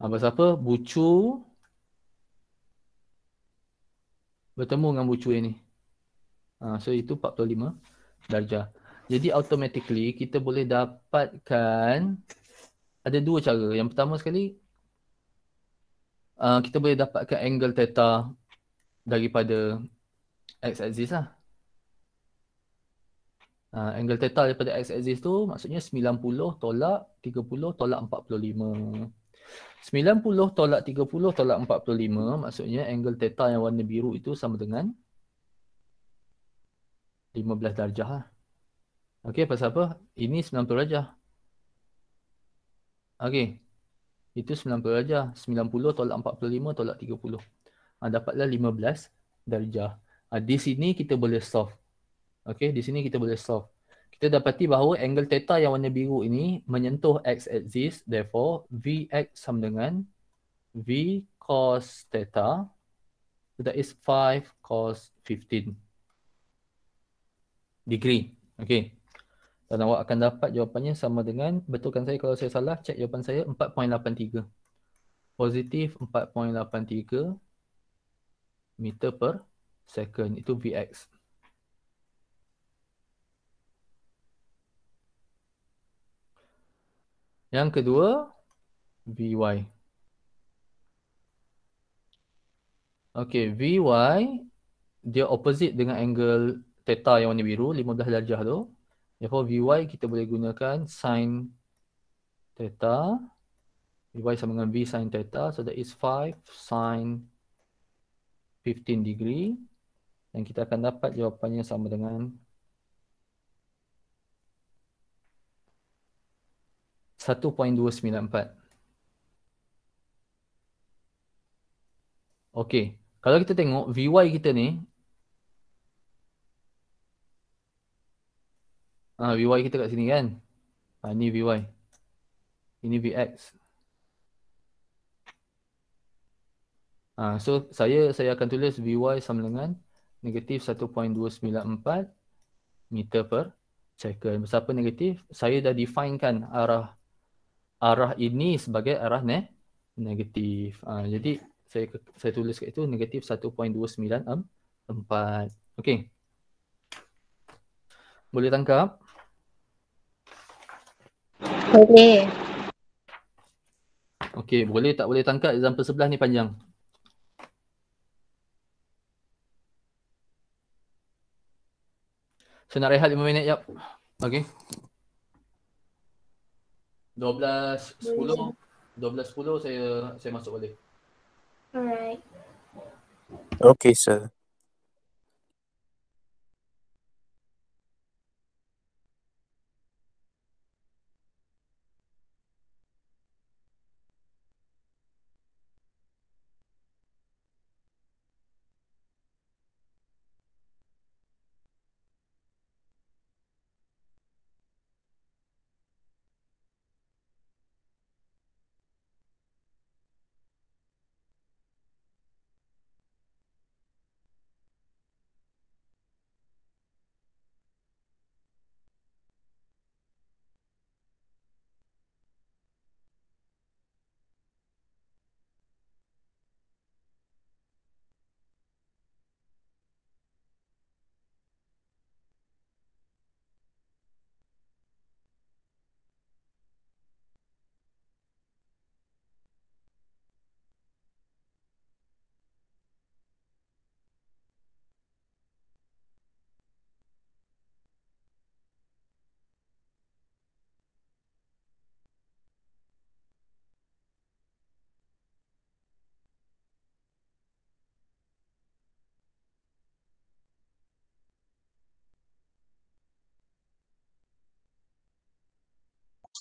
[SPEAKER 1] Apa ha, apa? Bucu bertemu dengan bucu yang ni. Ha, so itu 45 darjah. Jadi automatically kita boleh dapatkan ada dua cara. Yang pertama sekali uh, kita boleh dapatkan angle theta daripada x axis lah. Uh, angle theta daripada x axis tu maksudnya 90 tolak 30 tolak 45. 90 tolak 30 tolak 45 maksudnya angle theta yang warna biru itu sama dengan 15 darjah lah. Okay, pasal apa? Ini 90 darjah. Okay itu 90 ah, darjah. 90 tolak 45 tolak 30. Ha, dapatlah 15 darjah. Ha, di sini kita boleh solve. Okay, di sini kita boleh solve. Kita dapati bahawa angle theta yang warna biru ini menyentuh x axis. Therefore, Vx sama dengan V cos theta. So that is 5 cos 15 degree. Okay dan awak akan dapat jawapannya sama dengan betulkan saya kalau saya salah cek jawapan saya 4.83 positif 4.83 meter per second itu Vx yang kedua Vy Okay, Vy dia opposite dengan angle theta yang warna biru 15 darjah tu f vy kita boleh gunakan sin theta vy sama dengan v sin theta so that is 5 sin 15 degree dan kita akan dapat jawapannya sama dengan satu point dua sembilan empat. Okey, kalau kita tengok VY kita ni Ah, VY kita kat sini kan? Ah, ni VY. Ini VX. Ah, so saya saya akan tulis VY sama dengan negatif 1.294 meter per second. Siapa negatif? Saya dah define kan arah arah ini sebagai arah ne negatif. Ah, jadi saya saya tulis kat itu negatif 1.294. Okey. Boleh tangkap? Boleh. Okey, boleh tak boleh tangkap example sebelah ni panjang? Saya nak rehat 5 minit jap. Okey. 12 10 12 10 saya saya masuk balik. Alright.
[SPEAKER 2] Okay sir.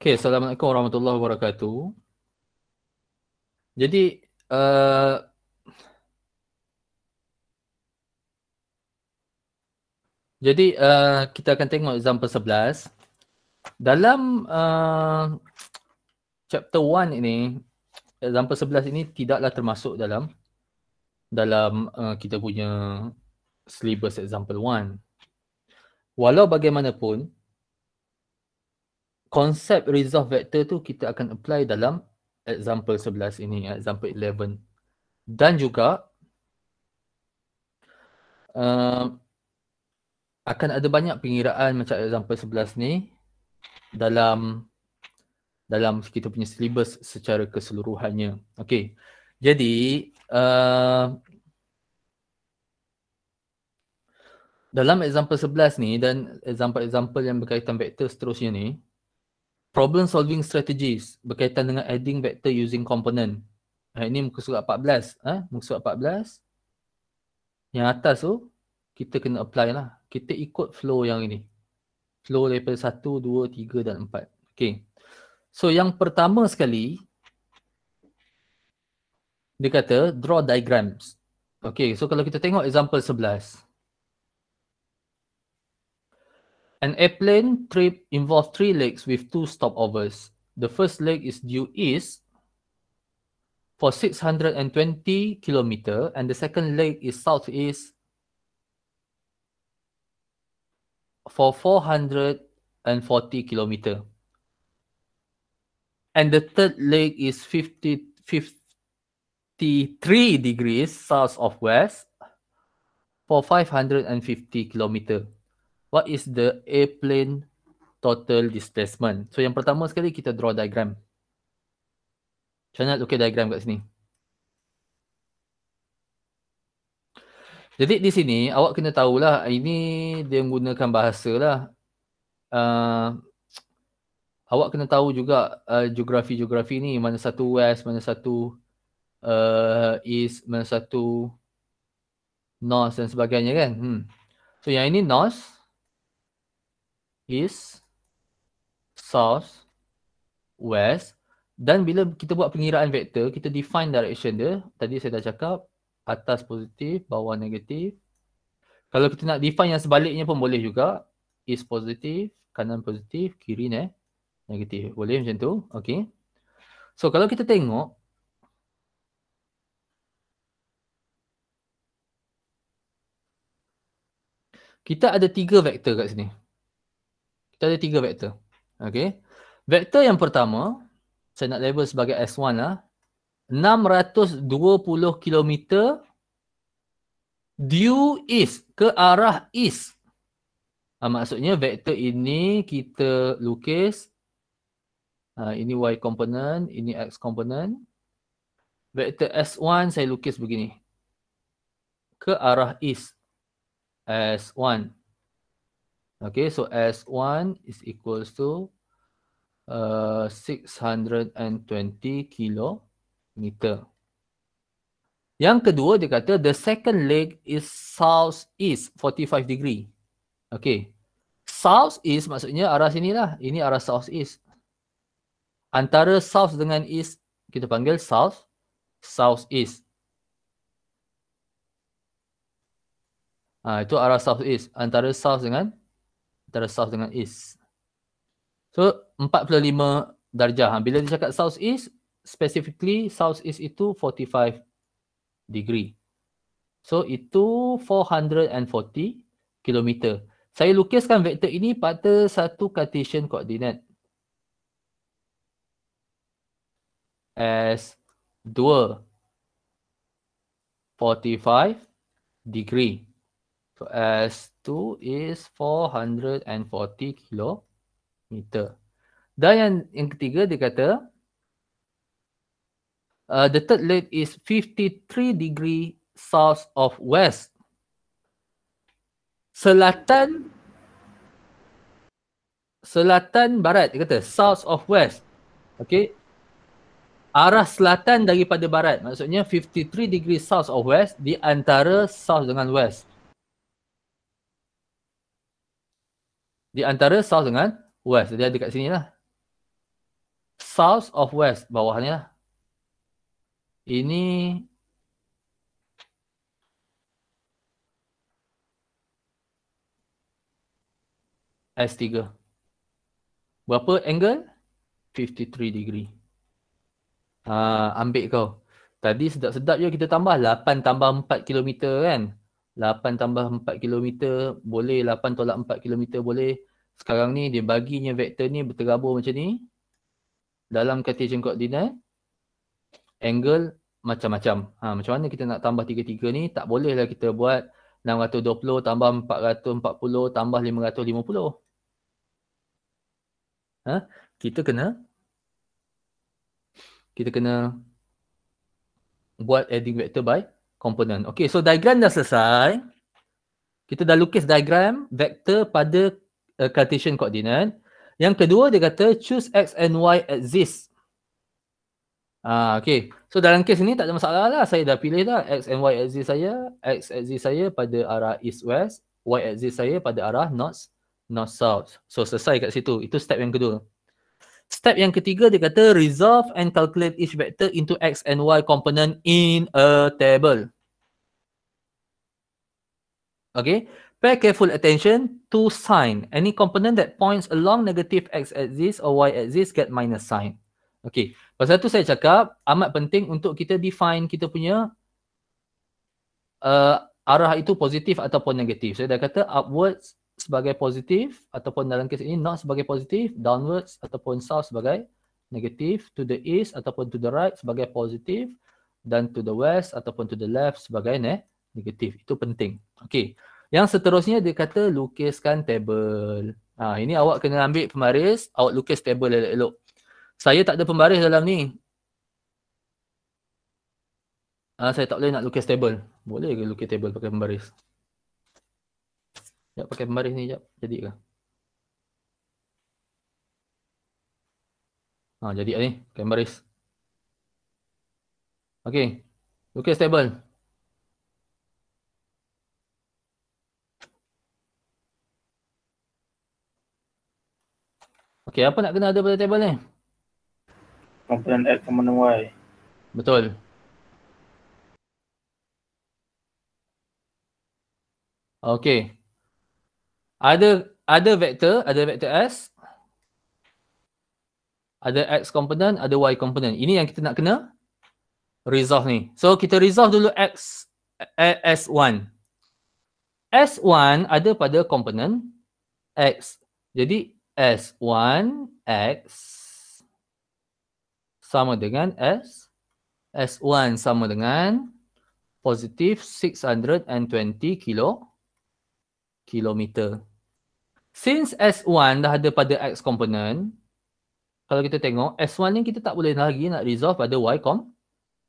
[SPEAKER 1] Okay, Assalamualaikum warahmatullahi wabarakatuh. Jadi, uh, jadi uh, kita akan tengok example 11. Dalam uh, chapter 1 ini, example 11 ini tidaklah termasuk dalam dalam uh, kita punya syllabus example 1. Walau bagaimanapun konsep resolve vector tu kita akan apply dalam example 11 ini, example 11. Dan juga uh, akan ada banyak pengiraan macam example 11 ni dalam dalam kita punya syllabus secara keseluruhannya. Okey. Jadi, uh, dalam example 11 ni dan example-example yang berkaitan vektor seterusnya ni, problem solving strategies berkaitan dengan adding vector using component. Ha, ini muka surat 14. Ha? Muka surat 14. Yang atas tu, kita kena apply lah. Kita ikut flow yang ini. Flow daripada 1, 2, 3 dan 4. okey. So yang pertama sekali dia kata draw diagrams. Okay, so kalau kita tengok example sebelas. An airplane trip involves three legs with two stopovers. The first leg is due east for 620 km and the second leg is southeast for 440 km and the third leg is 50, 53 degrees south of west for 550 km. What is the airplane total displacement? So yang pertama sekali kita draw diagram. Macam nak lukis diagram kat sini. Jadi di sini awak kena tahulah ini dia menggunakan bahasa lah. Uh, awak kena tahu juga uh, geografi-geografi uh, ni mana satu west, mana satu uh, east, mana satu north dan sebagainya kan. Hmm. So yang ini north, east, south, west dan bila kita buat pengiraan vektor, kita define direction dia. Tadi saya dah cakap atas positif, bawah negatif. Kalau kita nak define yang sebaliknya pun boleh juga. East positif, kanan positif, kiri ne. Eh negatif boleh macam tu okey so kalau kita tengok kita ada tiga vektor kat sini kita ada tiga vektor okay. vektor yang pertama saya nak label sebagai S1 lah 620 km due east ke arah east ha, maksudnya vektor ini kita lukis Uh, ini Y component, ini X component. Vector S1 saya lukis begini. Ke arah east. S1. Okay, so S1 is equals to uh, 620 kilometer. Yang kedua dia kata the second leg is south east 45 degree. Okay. South east maksudnya arah sini lah. Ini arah south east antara south dengan east kita panggil south south east ha, itu arah south east antara south dengan antara south dengan east so 45 darjah ha, bila dia cakap south east specifically south east itu 45 degree so itu 440 kilometer saya lukiskan vektor ini pada satu Cartesian koordinat as 2 45 degree so S 2 is 440 kilometer. dan yang, yang ketiga dia kata uh, the third leg is 53 degree south of west selatan selatan barat dia kata south of west okay arah selatan daripada barat maksudnya 53 degree south of west di antara south dengan west di antara south dengan west dia ada kat sini lah south of west bawahnya lah. ini S3 berapa angle 53 degree uh, ambil kau. Tadi sedap-sedap je kita tambah 8 tambah 4 km kan. 8 tambah 4 km boleh, 8 tolak 4 km boleh. Sekarang ni dia baginya vektor ni berterabur macam ni. Dalam Cartesian coordinate, eh? angle macam-macam. Ha, macam mana kita nak tambah tiga-tiga ni, tak bolehlah kita buat 620 tambah 440 tambah 550. Ha? Kita kena kita kena buat adding vector by component. Okay, so diagram dah selesai. Kita dah lukis diagram vector pada uh, Cartesian coordinate. Yang kedua dia kata choose x and y axis. Ah, okay. So dalam kes ini tak ada masalah lah. Saya dah pilih dah x and y axis saya. X axis saya pada arah east west. Y axis saya pada arah north north south. So selesai kat situ. Itu step yang kedua. Step yang ketiga dia kata resolve and calculate each vector into x and y component in a table. Okay, pay careful attention to sign. Any component that points along negative x axis or y axis get minus sign. Okay, pasal tu saya cakap amat penting untuk kita define kita punya uh, arah itu positif ataupun negatif. Saya dah kata upwards sebagai positif ataupun dalam kes ini not sebagai positif, downwards ataupun south sebagai negatif, to the east ataupun to the right sebagai positif dan to the west ataupun to the left sebagai ne, negatif. Itu penting. Okey. Yang seterusnya dia kata lukiskan table. Ha, ini awak kena ambil pembaris, awak lukis table elok-elok. Saya tak ada pembaris dalam ni. Ha, saya tak boleh nak lukis table. Boleh ke lukis table pakai pembaris? Sekejap pakai pembaris ni sekejap. Jadi ke? Ha, jadi ni. Pakai pembaris. Okay. Okay, stable. Okay, apa nak kena ada pada table ni?
[SPEAKER 2] Komponen X sama dengan Y. Betul.
[SPEAKER 1] Okay ada ada vektor, ada vektor S. Ada X component, ada Y component. Ini yang kita nak kena resolve ni. So kita resolve dulu X S1. Eh, S1 ada pada komponen X. Jadi S1 X sama dengan S. S1 sama dengan positif 620 kilo kilometer. Since S1 dah ada pada X component, kalau kita tengok S1 ni kita tak boleh lagi nak resolve pada Y com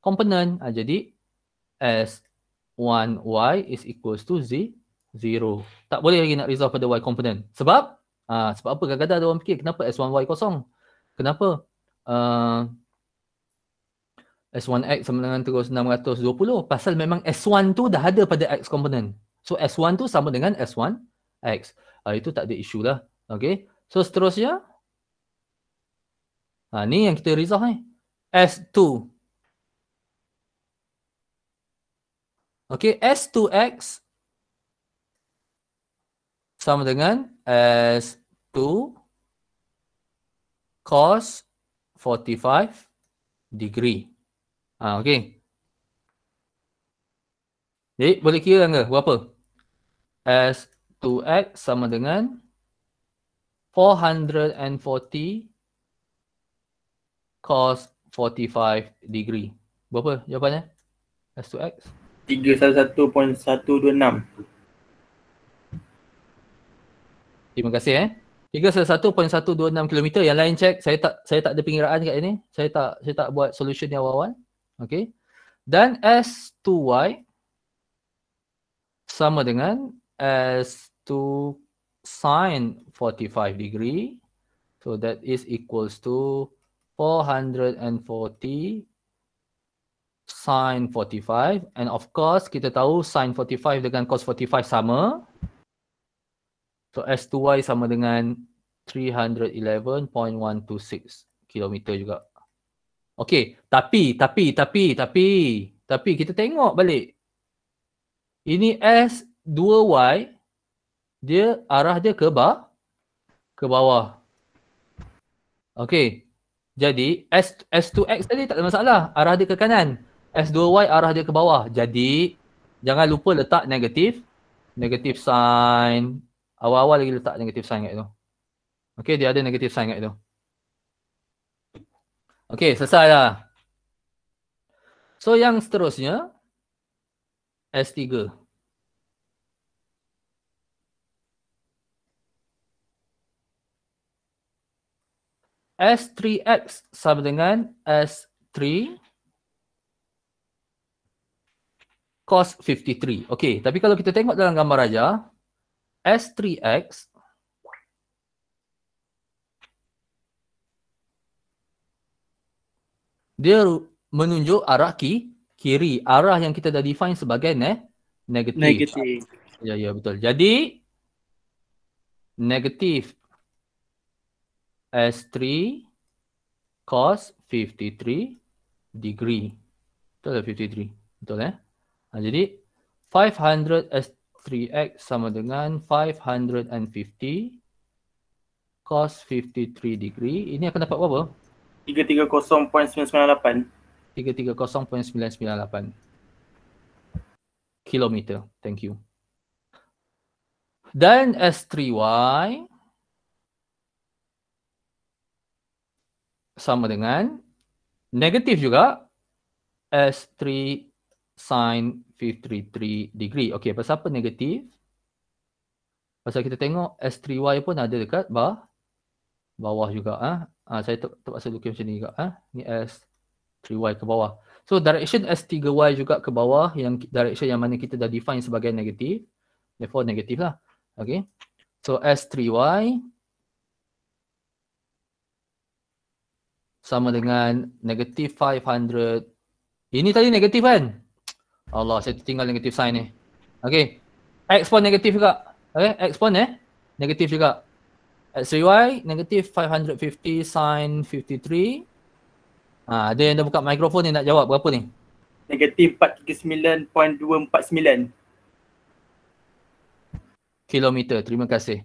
[SPEAKER 1] component. Ha, jadi S1 Y is equals to Z 0. Tak boleh lagi nak resolve pada Y component. Sebab? Ha, sebab apa? Kadang-kadang ada orang fikir kenapa S1 Y kosong? Kenapa? Uh, ha, S1X sama dengan terus 620 pasal memang S1 tu dah ada pada X component. So S1 tu sama dengan S1 X. Uh, itu tak ada isu lah. Okay. So seterusnya. Ha, ni yang kita resolve ni. S2. Okay. S2 X. Sama dengan S2 cos 45 degree. Ha, okay. Jadi boleh kira kan ke berapa? as 2x sama dengan 440 cos 45 degree. Berapa jawapannya? As 2x?
[SPEAKER 2] 311.126 Terima kasih eh.
[SPEAKER 1] 311.126 km. Yang lain check. Saya tak saya tak ada pengiraan kat sini. Saya tak saya tak buat solution yang awal-awal. Okay. Dan S2Y sama dengan as to sine 45 degree. So that is equals to 440 sine 45. And of course, kita tahu sine 45 dengan cos 45 sama. So S to Y sama dengan 311.126 km juga. Okay, tapi, tapi, tapi, tapi, tapi kita tengok balik. Ini S 2y dia arah dia ke bawah ke bawah. Okey. Jadi S, S2x S tadi tak ada masalah. Arah dia ke kanan. S2y arah dia ke bawah. Jadi jangan lupa letak negatif. Negatif sign. Awal-awal lagi letak negatif sign kat itu. Okey dia ada negatif sign kat itu. Okey selesai lah. So yang seterusnya S3. S3X sama dengan S3 cos 53. Okey, tapi kalau kita tengok dalam gambar aja, S3X dia menunjuk arah ki, kiri, arah yang kita dah define sebagai ne, negatif. negatif. Ya, ya betul. Jadi negatif S3 cos 53 degree. Betul tak 53? Betul eh? Ha, jadi 500 S3X sama dengan 550 cos 53 degree. Ini akan dapat berapa?
[SPEAKER 2] 330.998
[SPEAKER 1] 330.998 kilometer. Thank you. Dan S3Y sama dengan negatif juga S3 sin 53 degree. Okey, pasal apa negatif? Pasal kita tengok S3Y pun ada dekat bawah, bawah juga. Ah, ha? ha, Saya terpaksa lukis macam ni juga. Ah, ha? Ni S3Y ke bawah. So direction S3Y juga ke bawah yang direction yang mana kita dah define sebagai negatif. Therefore negatif lah. Okey, So S3Y sama dengan negatif 500. Ini tadi negatif kan? Allah, saya tinggal negatif sign ni. Okay. X pun negatif juga. Okay, X pun eh. Negatif juga. X y negatif 550 sign 53. ha, ada yang dah buka mikrofon ni nak jawab berapa ni?
[SPEAKER 2] Negatif 439.249.
[SPEAKER 1] Kilometer, terima kasih.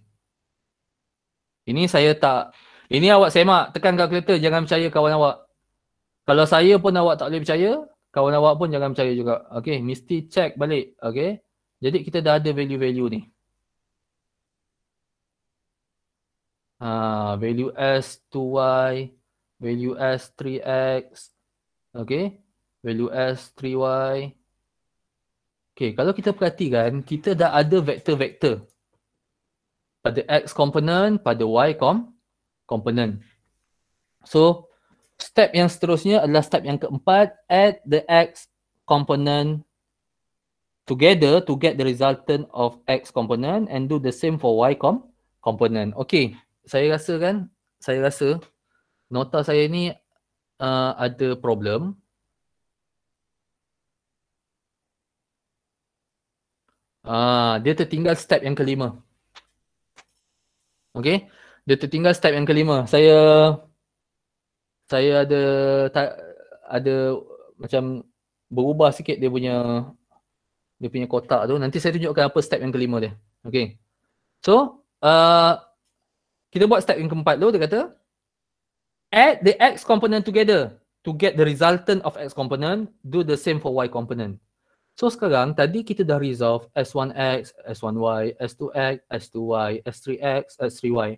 [SPEAKER 1] Ini saya tak ini awak semak, tekan kalkulator, jangan percaya kawan awak. Kalau saya pun awak tak boleh percaya, kawan awak pun jangan percaya juga. Okay, mesti check balik. Okay, jadi kita dah ada value-value ni. Ha, value S 2Y, value S 3X, okay, value S 3Y. Okay, kalau kita perhatikan, kita dah ada vektor-vektor. Pada X component, pada Y component component. So step yang seterusnya adalah step yang keempat add the x component together to get the resultant of x component and do the same for y com component. Okay, saya rasa kan, saya rasa nota saya ni uh, ada problem. Ah, dia tertinggal step yang kelima. Okay, dia tertinggal step yang kelima. Saya saya ada ada macam berubah sikit dia punya dia punya kotak tu. Nanti saya tunjukkan apa step yang kelima dia. Okay. So, uh, kita buat step yang keempat tu. Dia kata, add the X component together to get the resultant of X component. Do the same for Y component. So sekarang tadi kita dah resolve S1X, S1Y, S2X, s 2 y S3X, S3Y.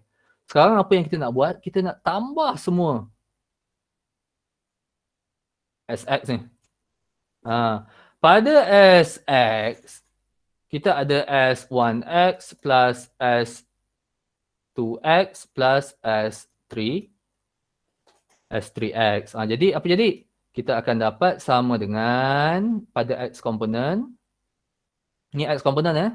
[SPEAKER 1] Sekarang apa yang kita nak buat? Kita nak tambah semua. SX ni. Ha. Pada SX, kita ada S1X plus S2X plus S3. S3X. Ha, jadi apa jadi? Kita akan dapat sama dengan pada X komponen. Ni X komponen eh.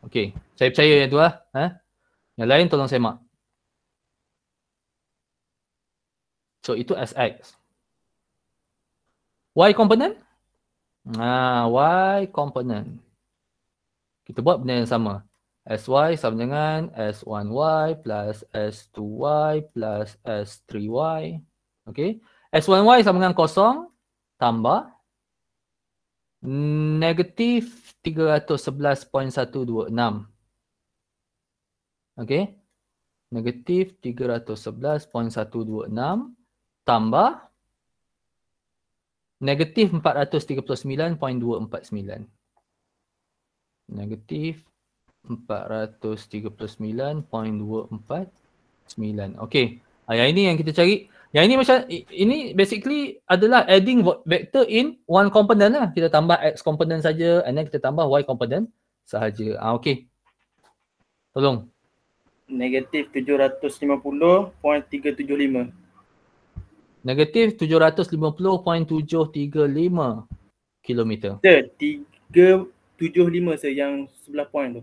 [SPEAKER 1] Okey, saya percaya yang tu lah. Ha? Yang lain tolong semak. So itu SX. Y component? Ah, Y component. Kita buat benda yang sama. SY sama dengan S1Y plus S2Y plus S3Y. Okey. S1Y sama dengan kosong tambah negatif 311.126. Okey. Negatif 311.126 tambah negatif 439.249. Negatif 439.249. Okey. Yang ini yang kita cari. Yang ini macam ini basically adalah adding vector in one component lah. Kita tambah x component saja and then kita tambah y component sahaja. Ah okey. Tolong.
[SPEAKER 2] Negatif 750.375.
[SPEAKER 1] Negatif 750.735 km.
[SPEAKER 2] Ya, 375 saya yang sebelah point tu.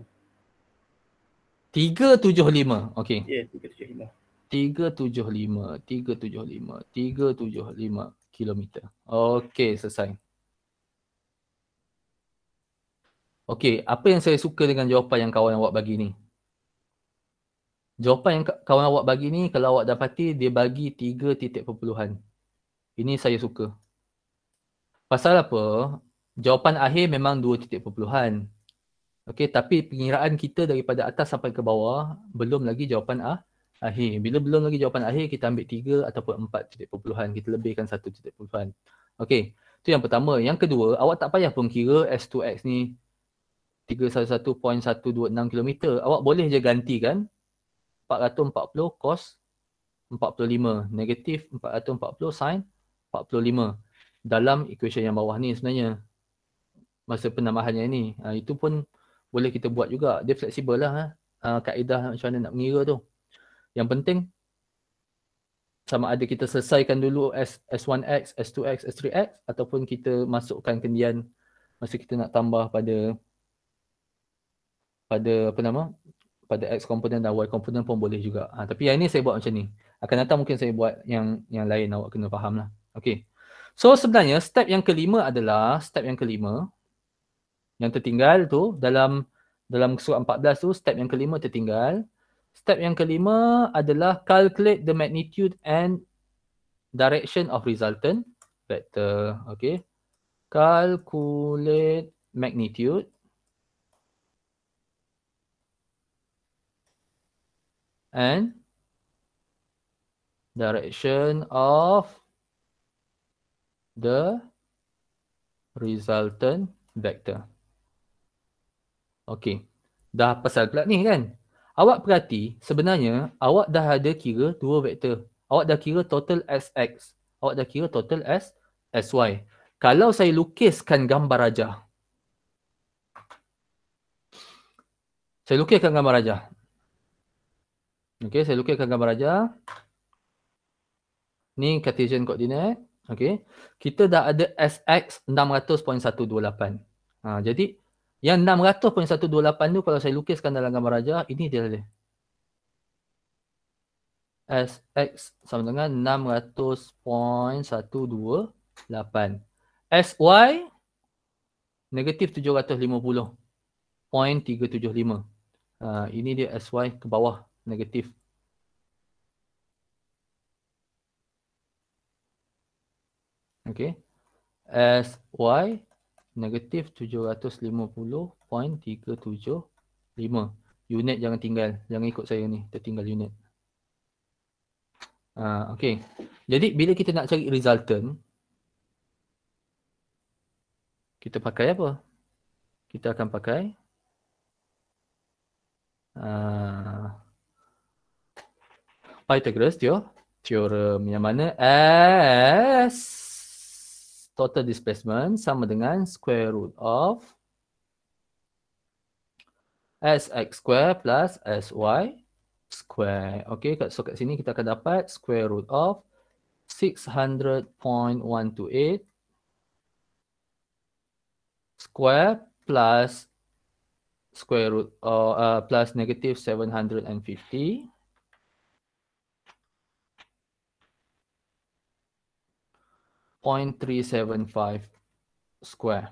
[SPEAKER 1] 375. Okey.
[SPEAKER 2] Ya, yeah, 375.
[SPEAKER 1] 375 km. Okey, selesai. Okey, apa yang saya suka dengan jawapan yang kawan awak bagi ni? Jawapan yang kawan awak bagi ni, kalau awak dapati, dia bagi tiga titik perpuluhan. Ini saya suka. Pasal apa? Jawapan akhir memang dua titik perpuluhan. Okey, tapi pengiraan kita daripada atas sampai ke bawah, belum lagi jawapan A, ah, akhir. Bila belum lagi jawapan akhir, kita ambil tiga ataupun empat titik perpuluhan. Kita lebihkan satu titik perpuluhan. Okey, tu yang pertama. Yang kedua, awak tak payah pun kira S2X ni 311.126 km. Awak boleh je ganti kan 440 cos 45 negatif 440 sin 45 dalam equation yang bawah ni sebenarnya masa penambahannya ni. Ha, itu pun boleh kita buat juga. Dia fleksibel lah ha. Ha, kaedah macam mana nak mengira tu. Yang penting sama ada kita selesaikan dulu S, S1X, S2X, S3X ataupun kita masukkan kendian masa kita nak tambah pada pada apa nama pada X komponen dan Y komponen pun boleh juga. Ha, tapi yang ini saya buat macam ni. Akan datang mungkin saya buat yang yang lain awak kena faham lah. Okay. So sebenarnya step yang kelima adalah step yang kelima yang tertinggal tu dalam dalam surat 14 tu step yang kelima tertinggal Step yang kelima adalah calculate the magnitude and direction of resultant vector. Okay. Calculate magnitude and direction of the resultant vector. Okay. Dah pasal pula ni kan? Awak perhati sebenarnya awak dah ada kira dua vektor. Awak dah kira total x. Awak dah kira total S, y. Kalau saya lukiskan gambar raja. Saya lukiskan gambar raja. Okey, saya lukiskan gambar raja. Ni Cartesian coordinate. Okey. Kita dah ada SX 600.128. Ha, jadi, yang 600.128 tu kalau saya lukiskan dalam gambar raja, ini dia dia. SX sama dengan 600.128. SY negatif 750.375. Uh, ha, ini dia SY ke bawah negatif. Okay. SY negatif 750.375 unit jangan tinggal jangan ikut saya ni tertinggal unit uh, ah, okay jadi bila kita nak cari resultant kita pakai apa kita akan pakai uh, ah, Pythagoras dia teorem yang mana S total displacement sama dengan square root of sx square plus sy square. Okay, so kat sini kita akan dapat square root of 600.128 square plus square root of, uh, plus negative 750. 0.375 square.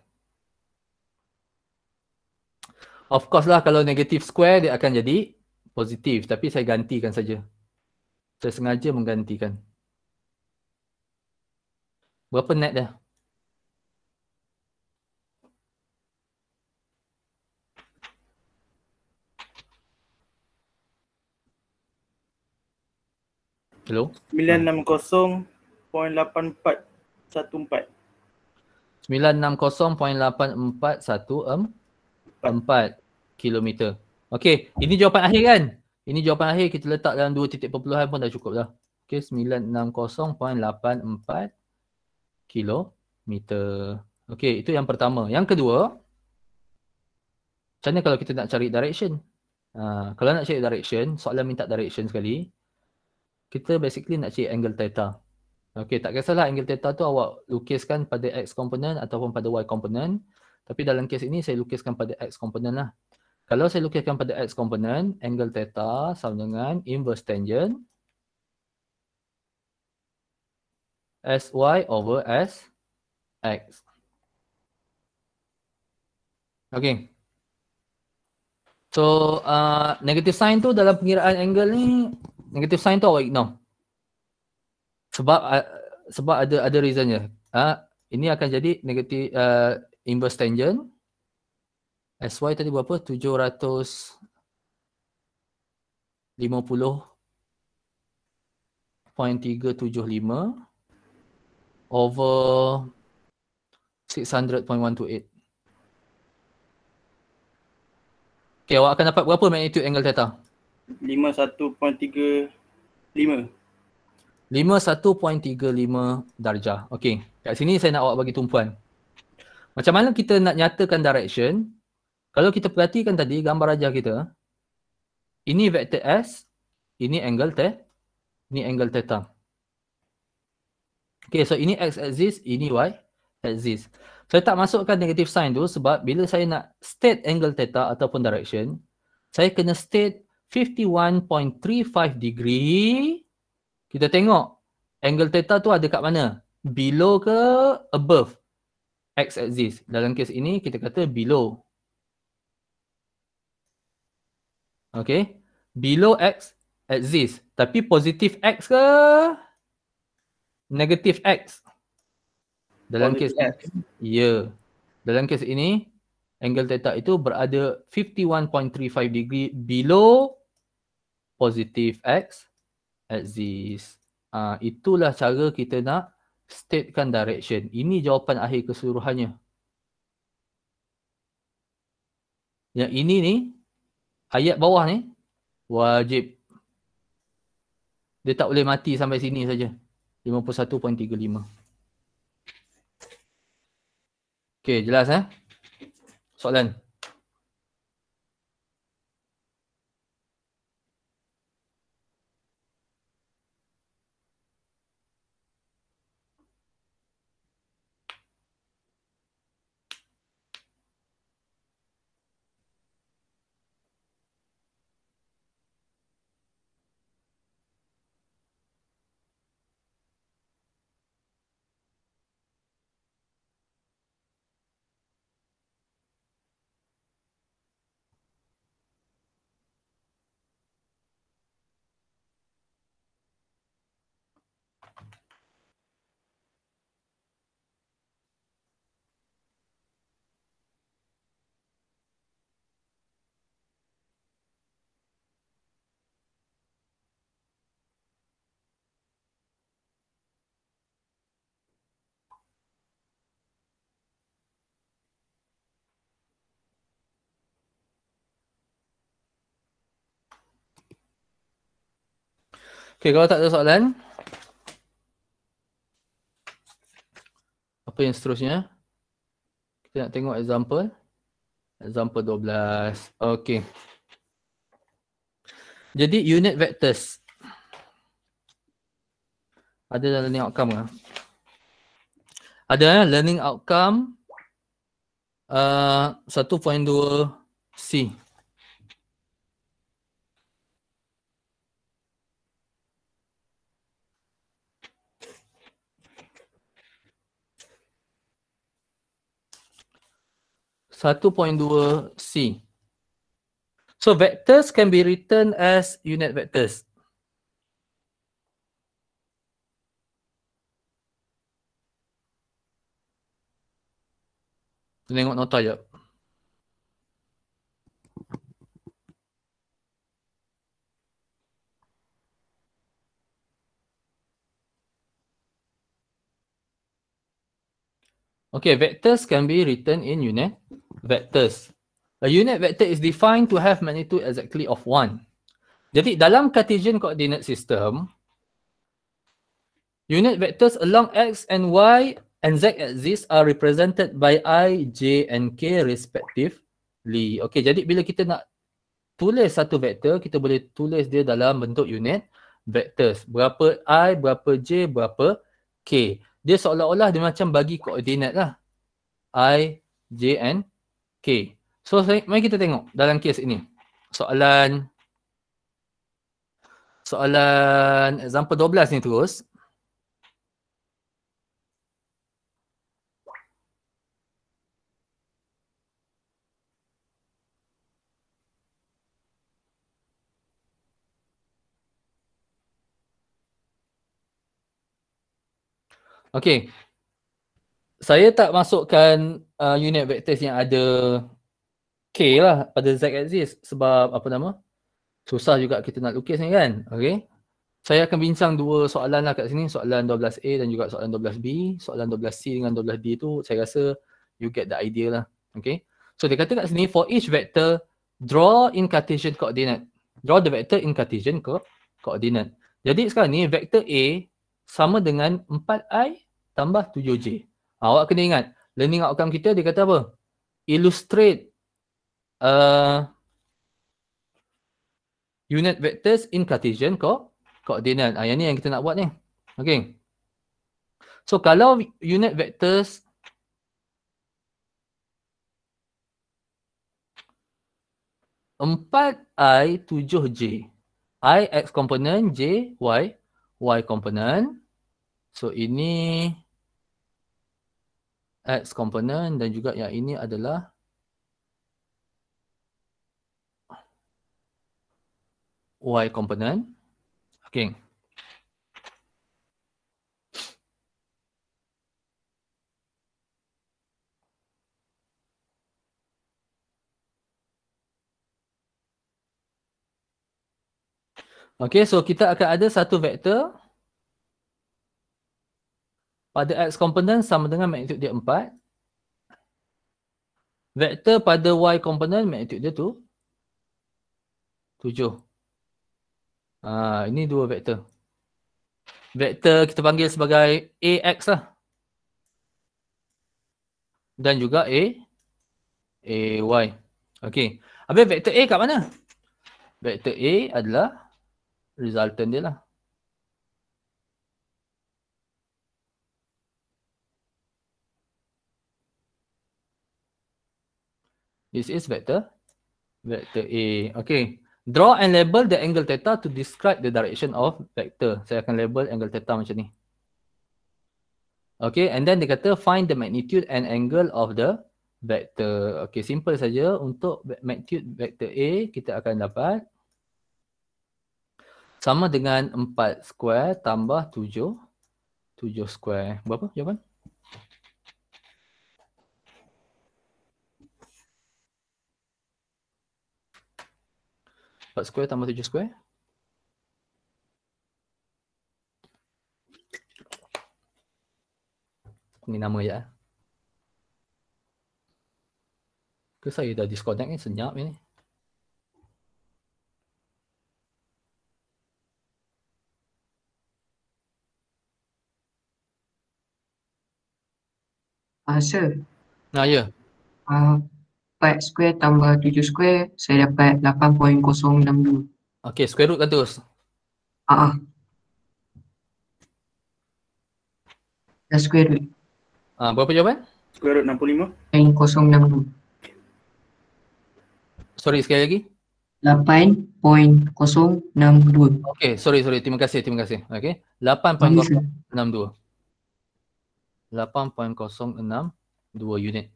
[SPEAKER 1] Of course lah kalau negatif square dia akan jadi positif tapi saya gantikan saja. Saya sengaja menggantikan. Berapa net dah. Hello?
[SPEAKER 2] 960.84
[SPEAKER 1] 9608414 kilometer Okey, ini jawapan akhir kan? Ini jawapan akhir kita letak dalam dua titik perpuluhan pun dah cukup dah. Okey, 960.84 kilometer Okey, itu yang pertama. Yang kedua, macam mana kalau kita nak cari direction? Uh, kalau nak cari direction, soalan minta direction sekali. Kita basically nak cari angle theta. Okey, tak kisahlah angle theta tu awak lukiskan pada x component ataupun pada y component. Tapi dalam kes ini saya lukiskan pada x component lah. Kalau saya lukiskan pada x component, angle theta sama dengan inverse tangent sy over x. Okey. So, uh, negative sign tu dalam pengiraan angle ni, negative sign tu awak ignore sebab uh, sebab ada ada reasonnya. Uh, ini akan jadi negatif uh, inverse tangent. SY tadi berapa? 750.375 over 600.128. Okay, awak akan dapat berapa magnitude angle theta?
[SPEAKER 2] 51.35.
[SPEAKER 1] 51.35 darjah. Okay. Kat sini saya nak awak bagi tumpuan. Macam mana kita nak nyatakan direction? Kalau kita perhatikan tadi gambar rajah kita. Ini vektor S. Ini angle T. Ini angle theta. Okay. So ini X axis. Ini Y axis. Saya tak masukkan negative sign tu sebab bila saya nak state angle theta ataupun direction. Saya kena state 51.35 degree kita tengok angle theta tu ada kat mana below ke above x axis dalam kes ini kita kata below okay? below x axis tapi positif x ke negatif x dalam kes ya yeah. dalam kes ini angle theta itu berada 51.35 degree below positif x exist. Uh, ah, itulah cara kita nak statekan direction. Ini jawapan akhir keseluruhannya. Yang ini ni, ayat bawah ni, wajib. Dia tak boleh mati sampai sini saja. 51.35. Okay, jelas eh? Soalan. Soalan. Okay, kalau tak ada soalan. Apa yang seterusnya? Kita nak tengok example. Example 12. Okay. Jadi unit vectors. Ada dalam learning outcome ke? Ada eh, learning outcome uh, 1.2C. 1.2c. So vectors can be written as unit vectors. Tengok nota je. Okay, vectors can be written in unit vectors. A unit vector is defined to have magnitude exactly of one. Jadi dalam Cartesian coordinate system, unit vectors along x and y and z axis are represented by i, j and k respectively. Okay, jadi bila kita nak tulis satu vector, kita boleh tulis dia dalam bentuk unit vectors. Berapa i, berapa j, berapa k. Dia seolah-olah dia macam bagi koordinat lah. i, j and k. Okay. So, saya mari kita tengok dalam kes ini. Soalan soalan example 12 ni terus. Okay. Saya tak masukkan uh, unit vectors yang ada K lah pada Z axis sebab apa nama susah juga kita nak lukis ni kan okay. saya akan bincang dua soalan lah kat sini soalan 12A dan juga soalan 12B soalan 12C dengan 12D tu saya rasa you get the idea lah okay. so dia kata kat sini for each vector draw in Cartesian coordinate draw the vector in Cartesian ko, coordinate jadi sekarang ni vector A sama dengan 4i tambah 7j. Ha, awak kena ingat, learning outcome kita dia kata apa? Illustrate uh, unit vectors in Cartesian ko koordinat. Ah, yang ni yang kita nak buat ni. Okay. So kalau unit vectors empat i tujuh j i x component j y y component so ini X component dan juga yang ini adalah Y component. Okay. Okay, so kita akan ada satu vektor pada X component sama dengan magnitude dia 4 vektor pada Y component magnitude dia tu 7 ha, ini dua vektor vektor kita panggil sebagai AX lah dan juga A AY ok habis vektor A kat mana? vektor A adalah resultant dia lah This is vector vector A. Okay. Draw and label the angle theta to describe the direction of vector. Saya akan label angle theta macam ni. Okay, and then dia kata find the magnitude and angle of the vector. Okay, simple saja untuk magnitude vector A kita akan dapat sama dengan 4 square tambah 7 7 square. Berapa jawapan? 4 square tambah 7 square. Ni nama je. Ah. Ke saya dah disconnect ni senyap ni.
[SPEAKER 2] Ah, uh, sir. Nah, ya. Yeah. 4 square tambah 7 square saya dapat 8.062
[SPEAKER 1] Okay square root kan terus?
[SPEAKER 2] Haa uh-uh. Dah square root
[SPEAKER 1] Haa uh, berapa jawapan? Square root
[SPEAKER 2] 65 0.062 Sorry sekali lagi 8.062
[SPEAKER 1] Okay sorry sorry terima kasih terima kasih Okay 8.062 8.062 unit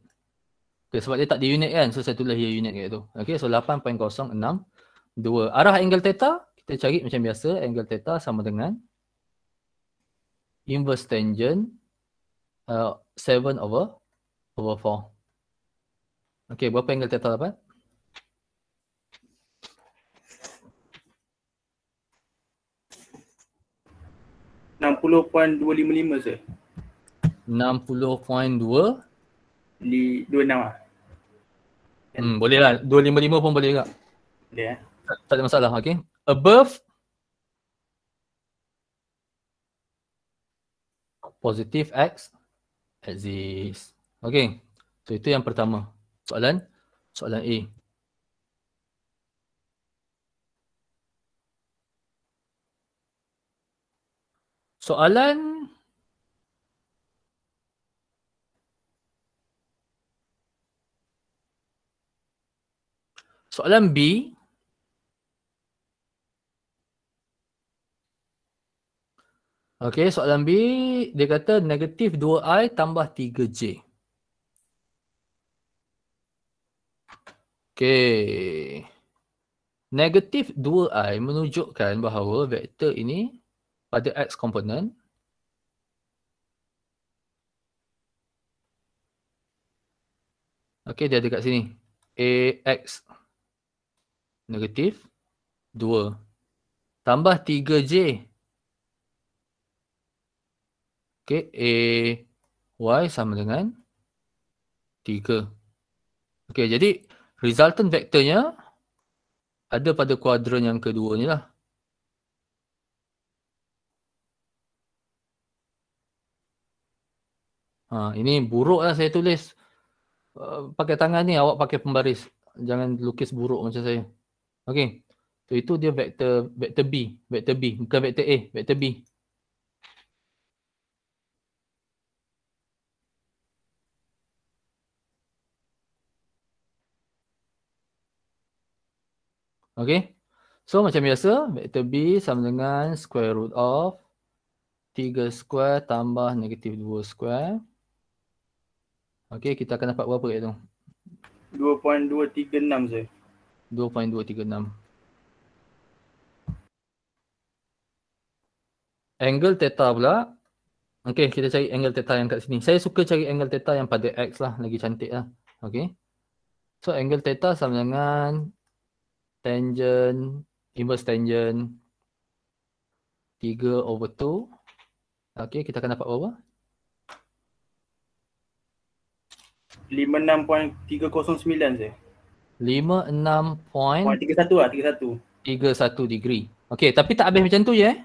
[SPEAKER 1] Okay, sebab dia tak di unit kan. So, saya tulis dia unit kat tu. Okay, so 8.062. Arah angle theta, kita cari macam biasa. Angle theta sama dengan inverse tangent uh, 7 over over 4. Okay, berapa angle theta dapat?
[SPEAKER 2] Enam puluh poin dua lima lima di 26 lah.
[SPEAKER 1] Hmm, boleh lah. 255 pun boleh juga. Boleh eh. Tak, tak ada masalah. Okay. Above positive X exists. Okay. So itu yang pertama. Soalan? Soalan A. Soalan Soalan B. Okey, soalan B dia kata negatif 2i tambah 3j. Okey. Negatif 2i menunjukkan bahawa vektor ini pada x komponen Okey, dia ada kat sini. AX negatif 2 tambah 3j okey a y sama dengan 3 okey jadi resultant vektornya ada pada kuadran yang kedua ni lah ha ini lah saya tulis uh, pakai tangan ni awak pakai pembaris jangan lukis buruk macam saya Okey. So itu dia vektor vektor B, vektor B bukan vektor A, vektor B. Okey. So macam biasa, vektor B sama dengan square root of 3 square tambah negatif 2 square. Okey, kita akan dapat berapa kat tu?
[SPEAKER 2] 2.236 saya.
[SPEAKER 1] 2.236 Angle theta pula Okay kita cari angle theta yang kat sini Saya suka cari angle theta yang pada X lah Lagi cantik lah Okay So angle theta sama dengan Tangent Inverse tangent 3 over 2 Okay kita akan dapat berapa?
[SPEAKER 2] 56.309
[SPEAKER 1] lima enam point oh, tiga
[SPEAKER 2] satu lah tiga satu
[SPEAKER 1] tiga satu degree Okay, tapi tak habis macam tu je eh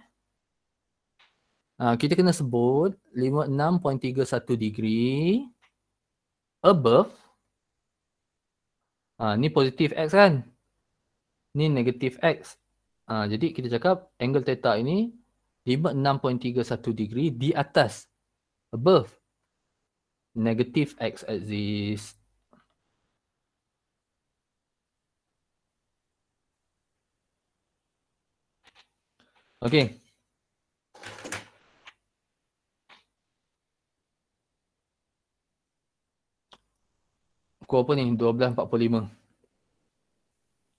[SPEAKER 1] uh, kita kena sebut lima enam point tiga satu degree above uh, ni positif x kan ni negatif x uh, jadi kita cakap angle theta ini lima enam point tiga satu degree di atas above negatif x exist Okey. Pukul apa ni? 12.45.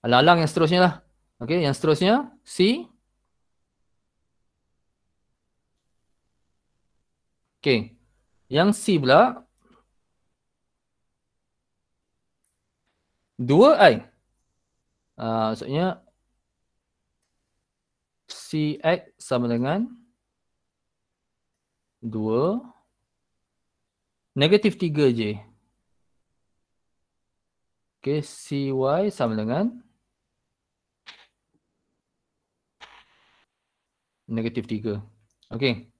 [SPEAKER 1] Alang-alang yang seterusnya lah. okay? yang seterusnya C. okay? Yang C pula. 2 I. Uh, maksudnya CX sama dengan 2 negatif 3 J. Okay, CY sama dengan negatif 3. Okay.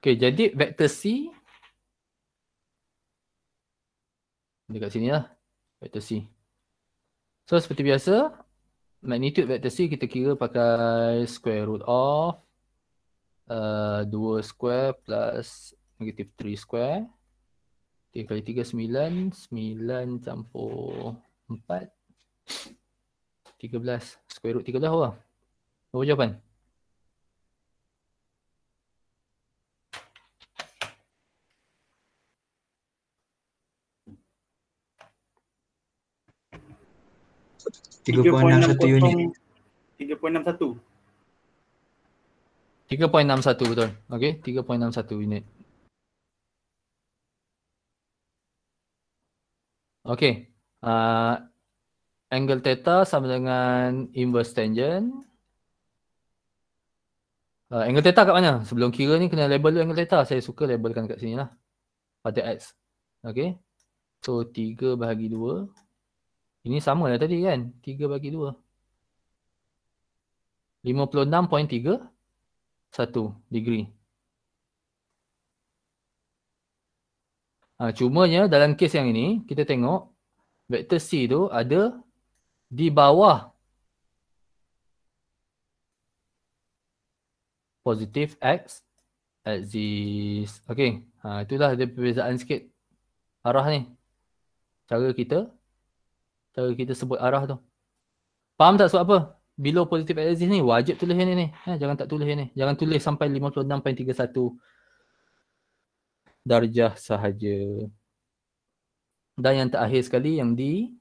[SPEAKER 1] Okay, jadi vektor C dekat sini lah vector C. So seperti biasa, magnitude vector C kita kira pakai square root of uh, 2 square plus negative 3 square. 3 kali 3, 9. 9 campur 4. 13. Square root 13 apa? Apa jawapan?
[SPEAKER 2] 3.61 unit. 3.61.
[SPEAKER 1] 3.61 betul. Okey, 3.61 unit. Okey. Uh, angle theta sama dengan inverse tangent. Uh, angle theta kat mana? Sebelum kira ni kena label dulu angle theta. Saya suka labelkan kat sini lah. Pada X. okay? So, 3 bahagi ini sama lah tadi kan. 3 bagi 2. 56.3 satu degree. Ha, cumanya dalam kes yang ini, kita tengok vektor C tu ada di bawah positif X axis. Okay, ha, ah, itulah ada perbezaan sikit arah ni. Cara kita Cara kita sebut arah tu. Faham tak sebab apa? Below positive axis ni wajib tulis yang ni. Eh, jangan tak tulis yang ni. Jangan tulis sampai 56.31 darjah sahaja. Dan yang terakhir sekali yang di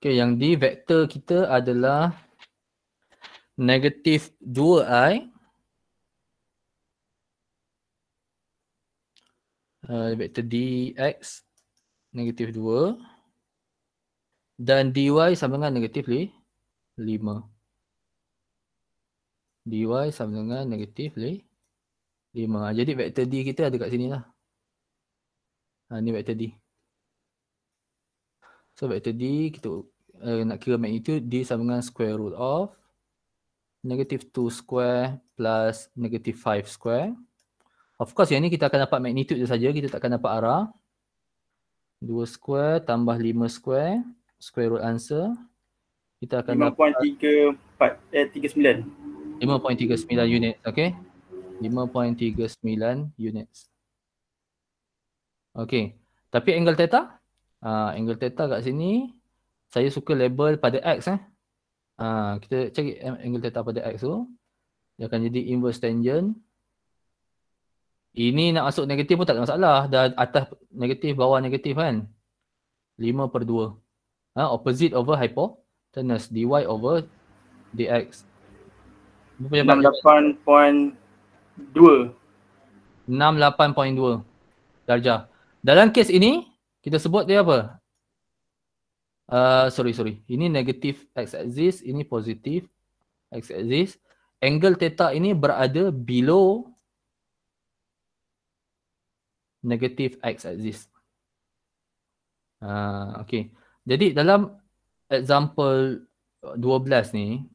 [SPEAKER 1] Okay, yang di vektor kita adalah negatif 2i Uh, vektor dx negatif 2 dan dy sama dengan negatif 5 dy sama dengan negatif 5 ah, jadi vektor d kita ada kat sini lah ha, ni vektor d so vektor d kita uh, nak kira magnitude d sama dengan square root of negative 2 square plus negative 5 square. Of course yang ni kita akan dapat magnitude saja, kita tak akan dapat arah. 2 square tambah 5 square, square root answer. Kita akan 5.
[SPEAKER 2] dapat 5.34 eh
[SPEAKER 1] 39. 5.39 unit, okey. 5.39 units. Okey. Tapi angle theta? Uh, angle theta kat sini saya suka label pada x eh. Ha, kita cari angle theta pada x tu. Dia akan jadi inverse tangent. Ini nak masuk negatif pun tak ada masalah. Dah atas negatif, bawah negatif kan. 5 per 2. Ha, opposite over hypotenuse. dy over dx.
[SPEAKER 2] 68.2. 68.2
[SPEAKER 1] darjah. Dalam kes ini, kita sebut dia apa? Uh, sorry, sorry. Ini negatif x-axis, ini positif x-axis. Angle theta ini berada below negatif x-axis. Uh, okay. Jadi dalam example 12 ni,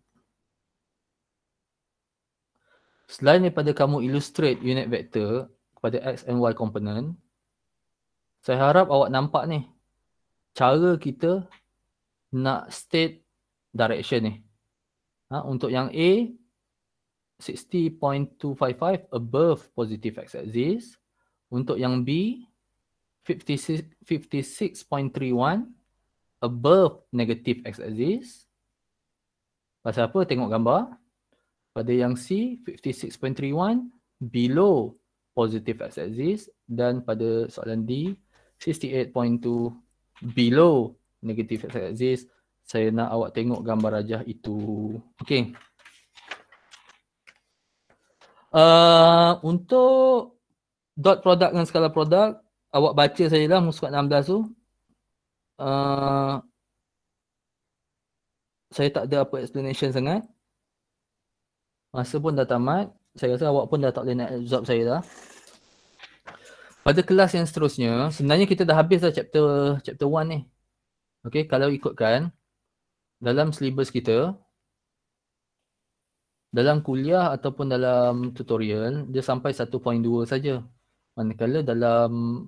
[SPEAKER 1] selain daripada kamu illustrate unit vector kepada x and y component, saya harap awak nampak ni cara kita nak state direction ni. Ha, untuk yang A, 60.255 above positive x-axis. Untuk yang B, 56.31 above negative x-axis. Pasal apa? Tengok gambar. Pada yang C, 56.31 below positive x-axis. Dan pada soalan D, 68.2 below negatif X axis saya nak awak tengok gambar rajah itu okey uh, untuk dot product dengan skala produk awak baca saya lah muskat 16 tu uh, saya tak ada apa explanation sangat masa pun dah tamat saya rasa awak pun dah tak boleh nak absorb saya dah pada kelas yang seterusnya sebenarnya kita dah habis dah chapter chapter 1 ni Okey, kalau ikutkan dalam syllabus kita dalam kuliah ataupun dalam tutorial dia sampai 1.2 saja. Manakala dalam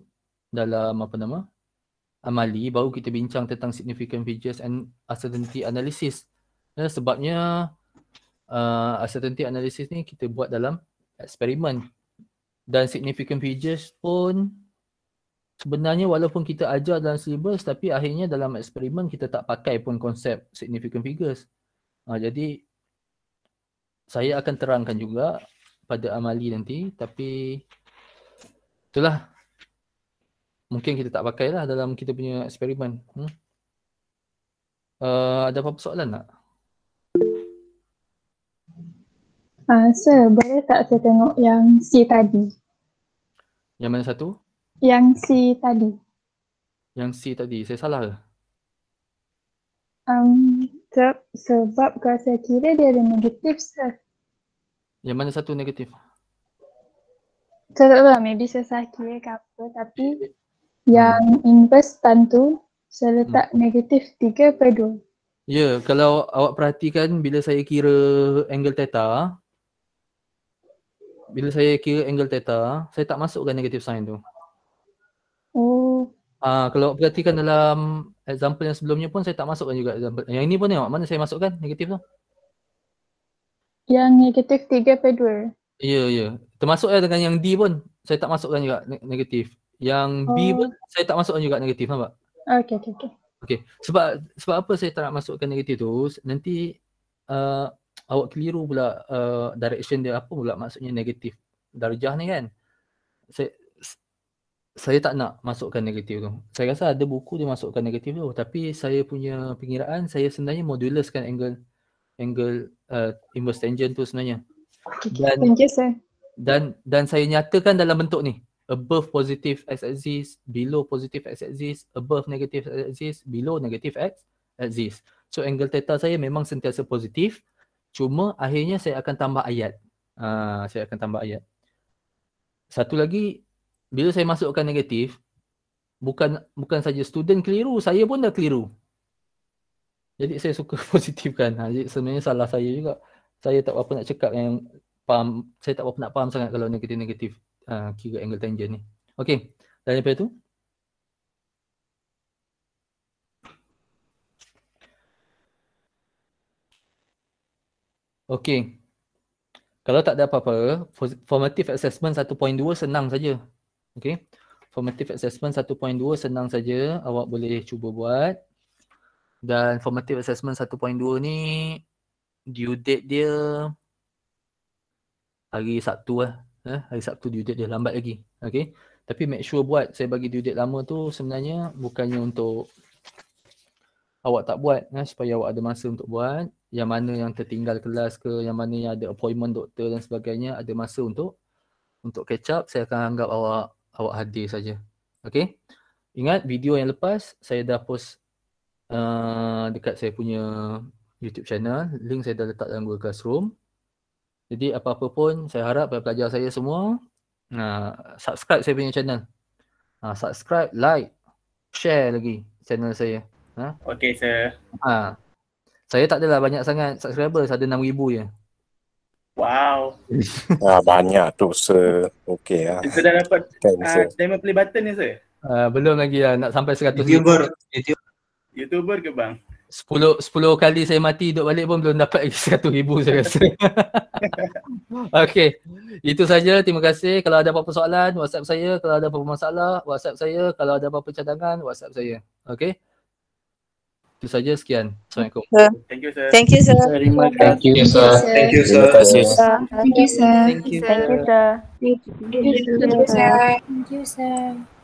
[SPEAKER 1] dalam apa nama? Amali baru kita bincang tentang significant features and uncertainty analysis. Ya, sebabnya uh, uncertainty analysis ni kita buat dalam eksperimen. Dan significant features pun sebenarnya walaupun kita ajar dalam syllabus tapi akhirnya dalam eksperimen kita tak pakai pun konsep significant figures. Uh, jadi saya akan terangkan juga pada amali nanti tapi itulah mungkin kita tak pakailah dalam kita punya eksperimen. Hmm? Uh, ada apa-apa soalan tak?
[SPEAKER 2] Ah, uh, sir, boleh tak saya tengok yang C tadi?
[SPEAKER 1] Yang mana satu?
[SPEAKER 2] Yang C tadi.
[SPEAKER 1] Yang C tadi, saya salah ke?
[SPEAKER 2] Um, sebab, sebab kalau saya kira dia ada negatif, sir.
[SPEAKER 1] Yang mana satu negatif?
[SPEAKER 2] Saya tak tahu, maybe saya salah kira ke apa, tapi hmm. yang inverse tentu saya letak hmm. negatif 3 per 2.
[SPEAKER 1] Ya, yeah, kalau awak perhatikan bila saya kira angle theta, bila saya kira angle theta, saya tak masukkan negatif sign tu. Uh, kalau perhatikan dalam example yang sebelumnya pun saya tak masukkan juga example. Yang ini pun tengok mana saya masukkan negatif tu?
[SPEAKER 2] Yang negatif 3 per 2. Ya,
[SPEAKER 1] yeah, ya. Yeah. Termasuk ya dengan yang D pun saya tak masukkan juga negatif. Yang oh. B pun saya tak masukkan juga negatif nampak?
[SPEAKER 2] Okay, okay, okay.
[SPEAKER 1] Okay. Sebab sebab apa saya tak nak masukkan negatif tu nanti uh, awak keliru pula uh, direction dia apa pula maksudnya negatif darjah ni kan. Saya, saya tak nak masukkan negatif tu. Saya rasa ada buku dia masukkan negatif tu tapi saya punya pengiraan saya sebenarnya moduluskan angle angle uh, inverse tangent tu sebenarnya. Okay, dan, thank you, sir. dan dan saya nyatakan dalam bentuk ni above positive x axis, below positive x axis, above negative x axis, below negative x axis. So angle theta saya memang sentiasa positif. Cuma akhirnya saya akan tambah ayat. Uh, saya akan tambah ayat. Satu lagi bila saya masukkan negatif bukan bukan saja student keliru saya pun dah keliru jadi saya suka positifkan ha, jadi sebenarnya salah saya juga saya tak apa nak cakap yang faham saya tak apa nak faham sangat kalau negatif negatif uh, kira angle tangent ni Okay, dan daripada tu Okey. Kalau tak ada apa-apa, formative assessment 1.2 senang saja. Okay. Formative assessment 1.2 senang saja awak boleh cuba buat. Dan formative assessment 1.2 ni due date dia hari Sabtu lah. Eh, hari Sabtu due date dia lambat lagi. Okay. Tapi make sure buat saya bagi due date lama tu sebenarnya bukannya untuk awak tak buat eh, supaya awak ada masa untuk buat. Yang mana yang tertinggal kelas ke, yang mana yang ada appointment doktor dan sebagainya ada masa untuk untuk catch up saya akan anggap awak awak hadir saja. Okay. Ingat video yang lepas saya dah post uh, dekat saya punya YouTube channel. Link saya dah letak dalam Google Classroom. Jadi apa-apa pun saya harap pelajar saya semua uh, subscribe saya punya channel. Uh, subscribe, like, share lagi channel saya.
[SPEAKER 2] Huh? Ha? Okay sir.
[SPEAKER 1] Uh, saya tak adalah banyak sangat subscriber, ada 6,000 je.
[SPEAKER 2] Wow. ah, banyak tu se. okay. ah. Kita dah dapat time ah, uh, play button ni sir.
[SPEAKER 1] Uh, belum lagi lah nak sampai 100 YouTuber
[SPEAKER 2] YouTube. YouTuber ke bang?
[SPEAKER 1] 10 sepuluh kali saya mati duduk balik pun belum dapat lagi satu ribu saya rasa. okay. Itu saja. Terima kasih. Kalau ada apa-apa soalan, WhatsApp saya. Kalau ada apa-apa masalah, WhatsApp saya. Kalau ada apa-apa cadangan, WhatsApp saya. Okay. Itu saja sekian. Assalamualaikum.
[SPEAKER 2] Thank you sir. Thank you sir. Thank you sir. Thank you sir. Thank you sir. Thank you sir. Thank you sir. Thank you sir. Thank you sir.